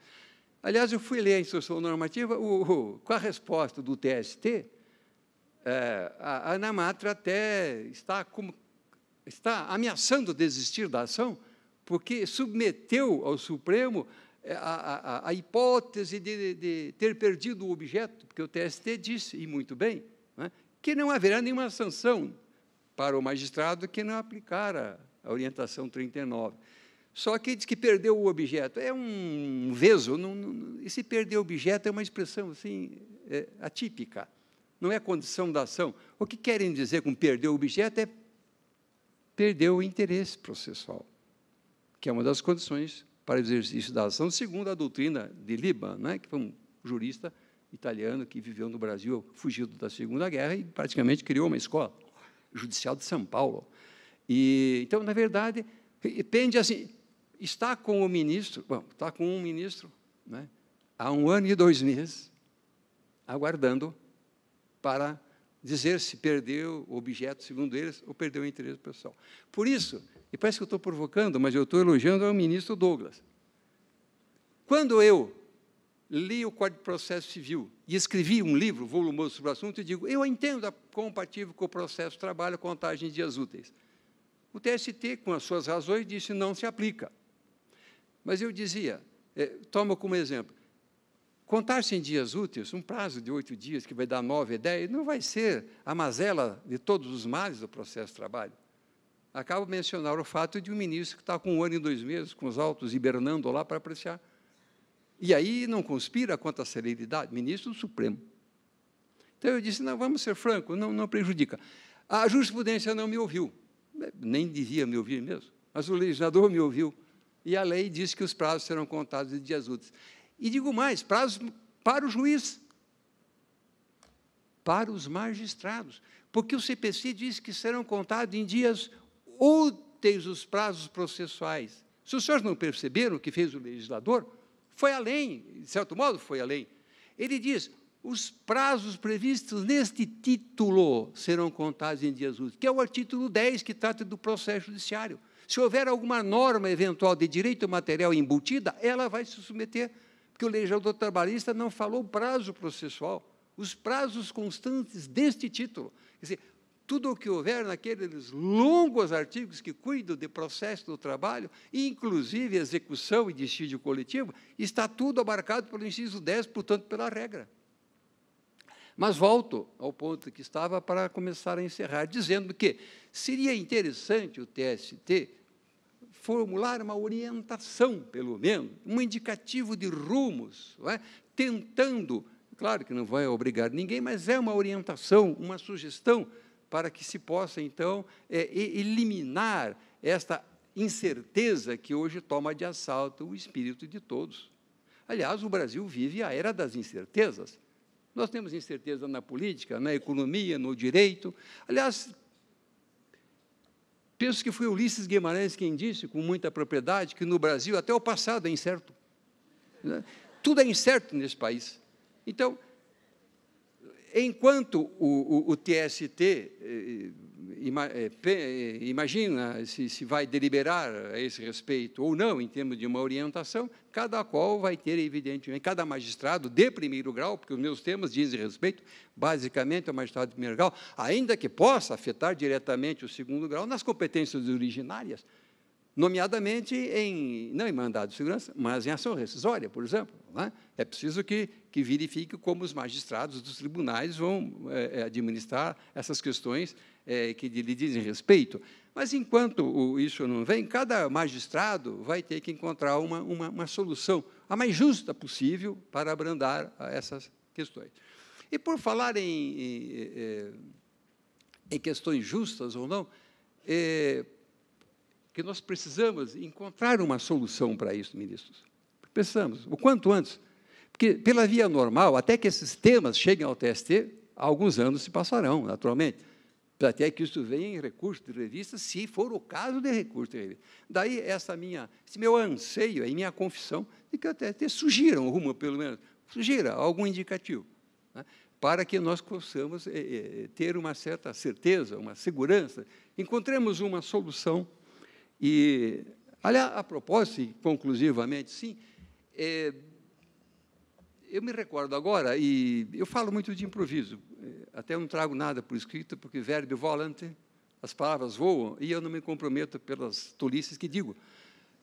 Aliás, eu fui ler a instrução normativa, o, o, com a resposta do TST, é, a Anamatra até está, como, está ameaçando desistir da ação, porque submeteu ao Supremo é, a, a, a hipótese de, de, ter perdido o objeto, porque o TST disse, e muito bem, né, que não haverá nenhuma sanção para o magistrado que não aplicara a orientação 39. Só que diz que perdeu o objeto. É um veso. Não, não, esse perder o objeto é uma expressão assim, é, atípica. Não é condição da ação. O que querem dizer com perder o objeto é perder o interesse processual, que é uma das condições para o exercício da ação, segundo a doutrina de Liban, né, que foi um jurista italiano que viveu no Brasil, fugido da Segunda Guerra, e praticamente criou uma escola. Judicial de São Paulo. E, então, na verdade, depende assim, está com o ministro, bom, está com um ministro, né, há um ano e dois meses, aguardando para dizer se perdeu o objeto, segundo eles, ou perdeu o interesse pessoal. Por isso, e parece que eu estou provocando, mas eu estou elogiando ao é ministro Douglas. Quando eu li o Código de Processo Civil e escrevi um livro volumoso sobre o assunto e digo, eu entendo a compatível com o processo de trabalho contagem de dias úteis. O TST, com as suas razões, disse não se aplica. Mas eu dizia, é, toma como exemplo, contar sem dias úteis, um prazo de oito dias, que vai dar nove, dez, não vai ser a mazela de todos os males do processo de trabalho. Acabo de mencionar o fato de um ministro que está com um ano e dois meses, com os autos hibernando lá para apreciar e aí não conspira contra a celeridade? Ministro do Supremo. Então eu disse: não, vamos ser franco, não, não prejudica. A jurisprudência não me ouviu, nem devia me ouvir mesmo, mas o legislador me ouviu. E a lei diz que os prazos serão contados de dias úteis. E digo mais: prazos para o juiz, para os magistrados, porque o CPC diz que serão contados em dias úteis os prazos processuais. Se os senhores não perceberam o que fez o legislador, foi além, de certo modo, foi além. Ele diz: os prazos previstos neste título serão contados em dias úteis, que é o artigo 10 que trata do processo judiciário. Se houver alguma norma eventual de direito material embutida, ela vai se submeter, porque o legislador trabalhista não falou prazo processual. Os prazos constantes deste título. Quer dizer, tudo o que houver naqueles longos artigos que cuidam de processo do trabalho, inclusive execução e dissídio coletivo, está tudo abarcado pelo inciso 10, portanto, pela regra. Mas volto ao ponto que estava para começar a encerrar, dizendo que seria interessante o TST formular uma orientação, pelo menos, um indicativo de rumos, é? tentando, claro que não vai obrigar ninguém, mas é uma orientação, uma sugestão para que se possa, então, é, eliminar esta incerteza que hoje toma de assalto o espírito de todos. Aliás, o Brasil vive a era das incertezas. Nós temos incerteza na política, na economia, no direito. Aliás, penso que foi Ulisses Guimarães quem disse, com muita propriedade, que no Brasil até o passado é incerto. Né? Tudo é incerto nesse país. Então, Enquanto o, o, o TST eh, eh, eh, imagina se, se vai deliberar a esse respeito ou não, em termos de uma orientação, cada qual vai ter, evidentemente, cada magistrado de primeiro grau, porque os meus temas dizem respeito basicamente ao magistrado de primeiro grau, ainda que possa afetar diretamente o segundo grau nas competências originárias, nomeadamente em, não em mandado de segurança, mas em ação rescisória, por exemplo. É? é preciso que que verifique como os magistrados dos tribunais vão é, é administrar essas questões é, que lhe dizem respeito. Mas, enquanto isso não vem, cada magistrado vai ter que encontrar uma, uma, uma solução a mais justa possível para abrandar essas questões. E, por falar em, em, é, é, em questões justas ou não, é, que nós precisamos encontrar uma solução para isso, ministros. Precisamos, o quanto antes. Porque, pela via normal, até que esses temas cheguem ao TST, alguns anos se passarão, naturalmente. Até que isso venha em recurso de revista, se for o caso de recurso de revista. Daí, essa minha, esse meu anseio e minha confissão de que até sugira um rumo, pelo menos, sugira algum indicativo, né, para que nós possamos é, é, ter uma certa certeza, uma segurança, encontremos uma solução. E, aliás, a propósito, conclusivamente, sim, é, eu me recordo agora, e eu falo muito de improviso, eh, até não trago nada por escrito, porque verbo volante, as palavras voam, e eu não me comprometo pelas tolices que digo.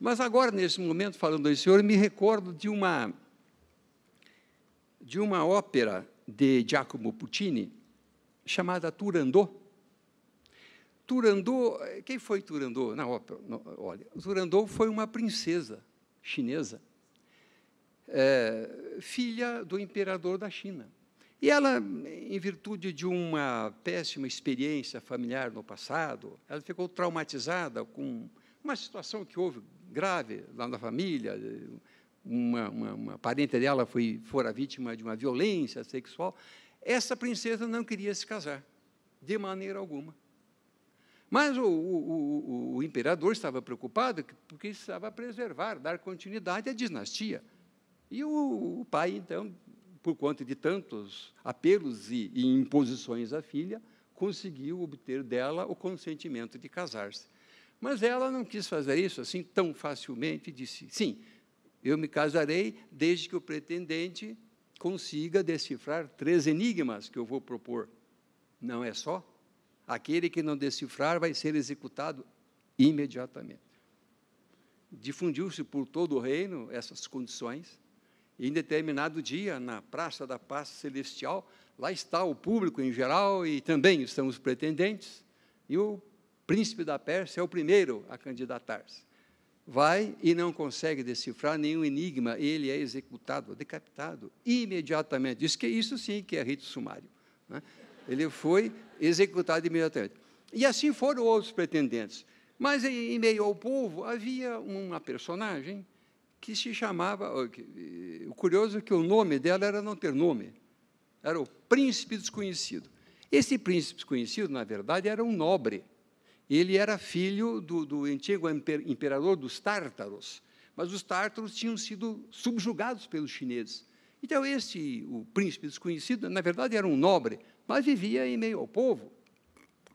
Mas agora, nesse momento, falando do senhor, me recordo de uma, de uma ópera de Giacomo Puccini, chamada Turandot. Turandot, eh, quem foi Turandot na ópera? olha, Turandot foi uma princesa chinesa é, filha do imperador da China. E ela, em virtude de uma péssima experiência familiar no passado, ela ficou traumatizada com uma situação que houve grave lá na família. Uma, uma, uma parente dela foi, fora vítima de uma violência sexual. Essa princesa não queria se casar, de maneira alguma. Mas o, o, o, o imperador estava preocupado porque estava a preservar, dar continuidade à dinastia. E o, o pai, então, por conta de tantos apelos e, e imposições à filha, conseguiu obter dela o consentimento de casar-se. Mas ela não quis fazer isso assim tão facilmente, disse: sim, eu me casarei desde que o pretendente consiga decifrar três enigmas que eu vou propor. Não é só? Aquele que não decifrar vai ser executado imediatamente. Difundiu-se por todo o reino essas condições, em determinado dia, na Praça da Paz Celestial, lá está o público em geral e também estão os pretendentes. E o príncipe da Pérsia é o primeiro a candidatar-se. Vai e não consegue decifrar nenhum enigma, ele é executado, decapitado imediatamente. Isso, que, isso sim que é rito sumário. Né? Ele foi executado imediatamente. E assim foram outros pretendentes. Mas, em meio ao povo, havia uma personagem que se chamava. O curioso é que o nome dela era não ter nome, era o príncipe desconhecido. Esse príncipe desconhecido, na verdade, era um nobre. Ele era filho do, do antigo imperador dos tártaros, mas os tártaros tinham sido subjugados pelos chineses. Então, esse, o príncipe desconhecido, na verdade, era um nobre, mas vivia em meio ao povo,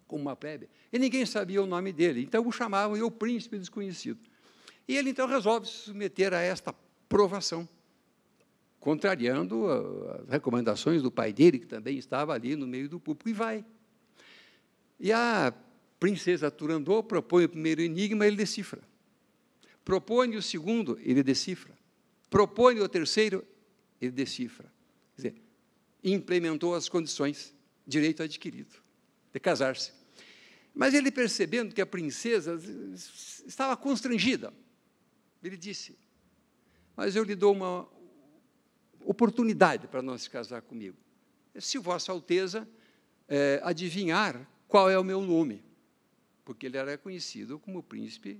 como uma plebe. E ninguém sabia o nome dele, então o chamavam o príncipe desconhecido. E ele então resolve se submeter a esta provação, contrariando as recomendações do pai dele, que também estava ali no meio do público, e vai. E a princesa Turandot propõe o primeiro enigma, ele decifra. Propõe o segundo, ele decifra. Propõe o terceiro, ele decifra. Quer dizer, implementou as condições, direito adquirido, de casar-se. Mas ele percebendo que a princesa estava constrangida, ele disse: Mas eu lhe dou uma oportunidade para não se casar comigo. Se Vossa Alteza é, adivinhar qual é o meu nome, porque ele era conhecido como príncipe,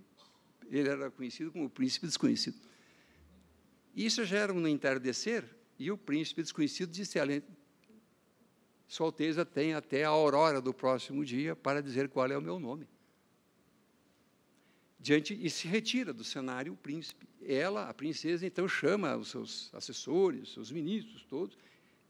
ele era conhecido como príncipe desconhecido. Isso era um entardecer e o príncipe desconhecido disse: a Sua Alteza tem até a aurora do próximo dia para dizer qual é o meu nome diante e se retira do cenário o príncipe. Ela, a princesa, então chama os seus assessores, os seus ministros todos,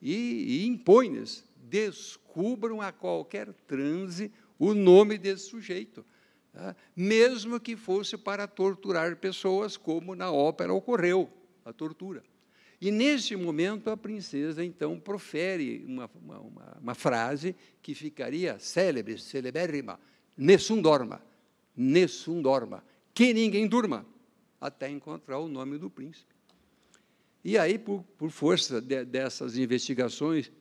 e, e impõe-lhes: descubram a qualquer transe o nome desse sujeito, tá? mesmo que fosse para torturar pessoas, como na ópera ocorreu a tortura. E neste momento a princesa então profere uma, uma, uma frase que ficaria célebre, celebérrima: Nessun dorma Nessun dorma, que ninguém durma, até encontrar o nome do príncipe. E aí, por, por força de, dessas investigações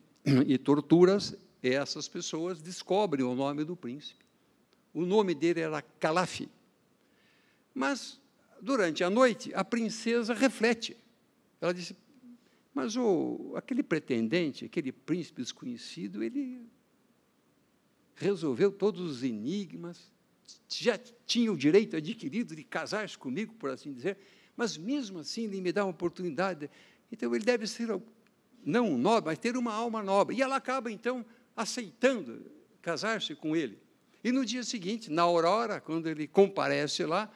e torturas, essas pessoas descobrem o nome do príncipe. O nome dele era Calaf. Mas, durante a noite, a princesa reflete. Ela disse: Mas o, aquele pretendente, aquele príncipe desconhecido, ele resolveu todos os enigmas, já tinha o direito adquirido de casar-se comigo, por assim dizer, mas mesmo assim ele me dá uma oportunidade. Então ele deve ser, não um nobre, mas ter uma alma nobre. E ela acaba, então, aceitando casar-se com ele. E no dia seguinte, na aurora, quando ele comparece lá,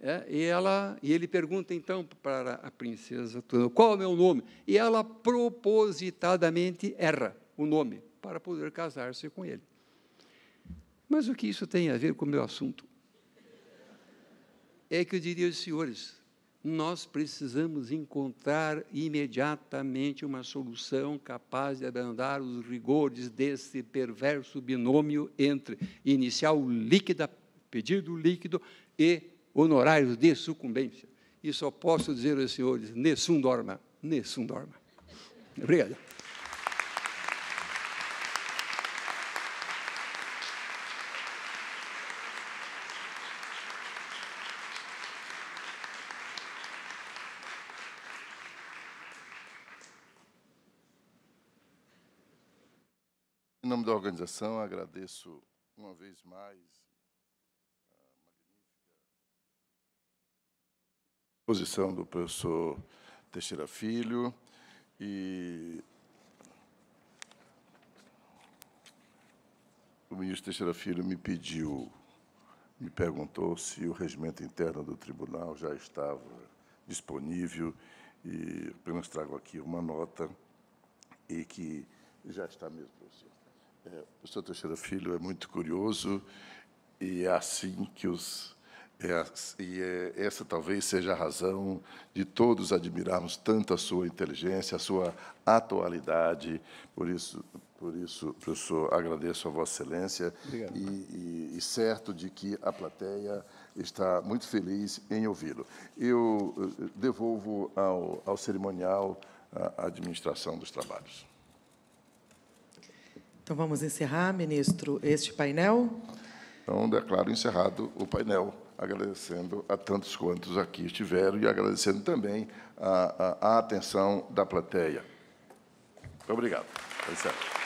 é, e, ela, e ele pergunta então para a princesa qual é o meu nome? E ela propositadamente erra o nome para poder casar-se com ele. Mas o que isso tem a ver com o meu assunto? É que eu diria aos senhores: nós precisamos encontrar imediatamente uma solução capaz de abrandar os rigores desse perverso binômio entre inicial líquida, pedido líquido e honorários de sucumbência. E só posso dizer aos senhores: Nessun dorma, Nessun dorma. Obrigado. organização, agradeço uma vez mais a magnífica posição do professor Teixeira Filho e o ministro Teixeira Filho me pediu, me perguntou se o regimento interno do tribunal já estava disponível e apenas trago aqui uma nota e que já está mesmo, professor. É, o professor Teixeira Filho é muito curioso e é assim que os. É, e é, essa talvez seja a razão de todos admirarmos tanto a sua inteligência, a sua atualidade. Por isso, por isso professor, agradeço a Vossa Excelência e, e, e certo de que a plateia está muito feliz em ouvi-lo. Eu eh, devolvo ao, ao cerimonial a administração dos trabalhos. Então vamos encerrar, ministro, este painel. Então declaro encerrado o painel, agradecendo a tantos quantos aqui estiveram e agradecendo também a, a, a atenção da plateia. Muito obrigado. Tá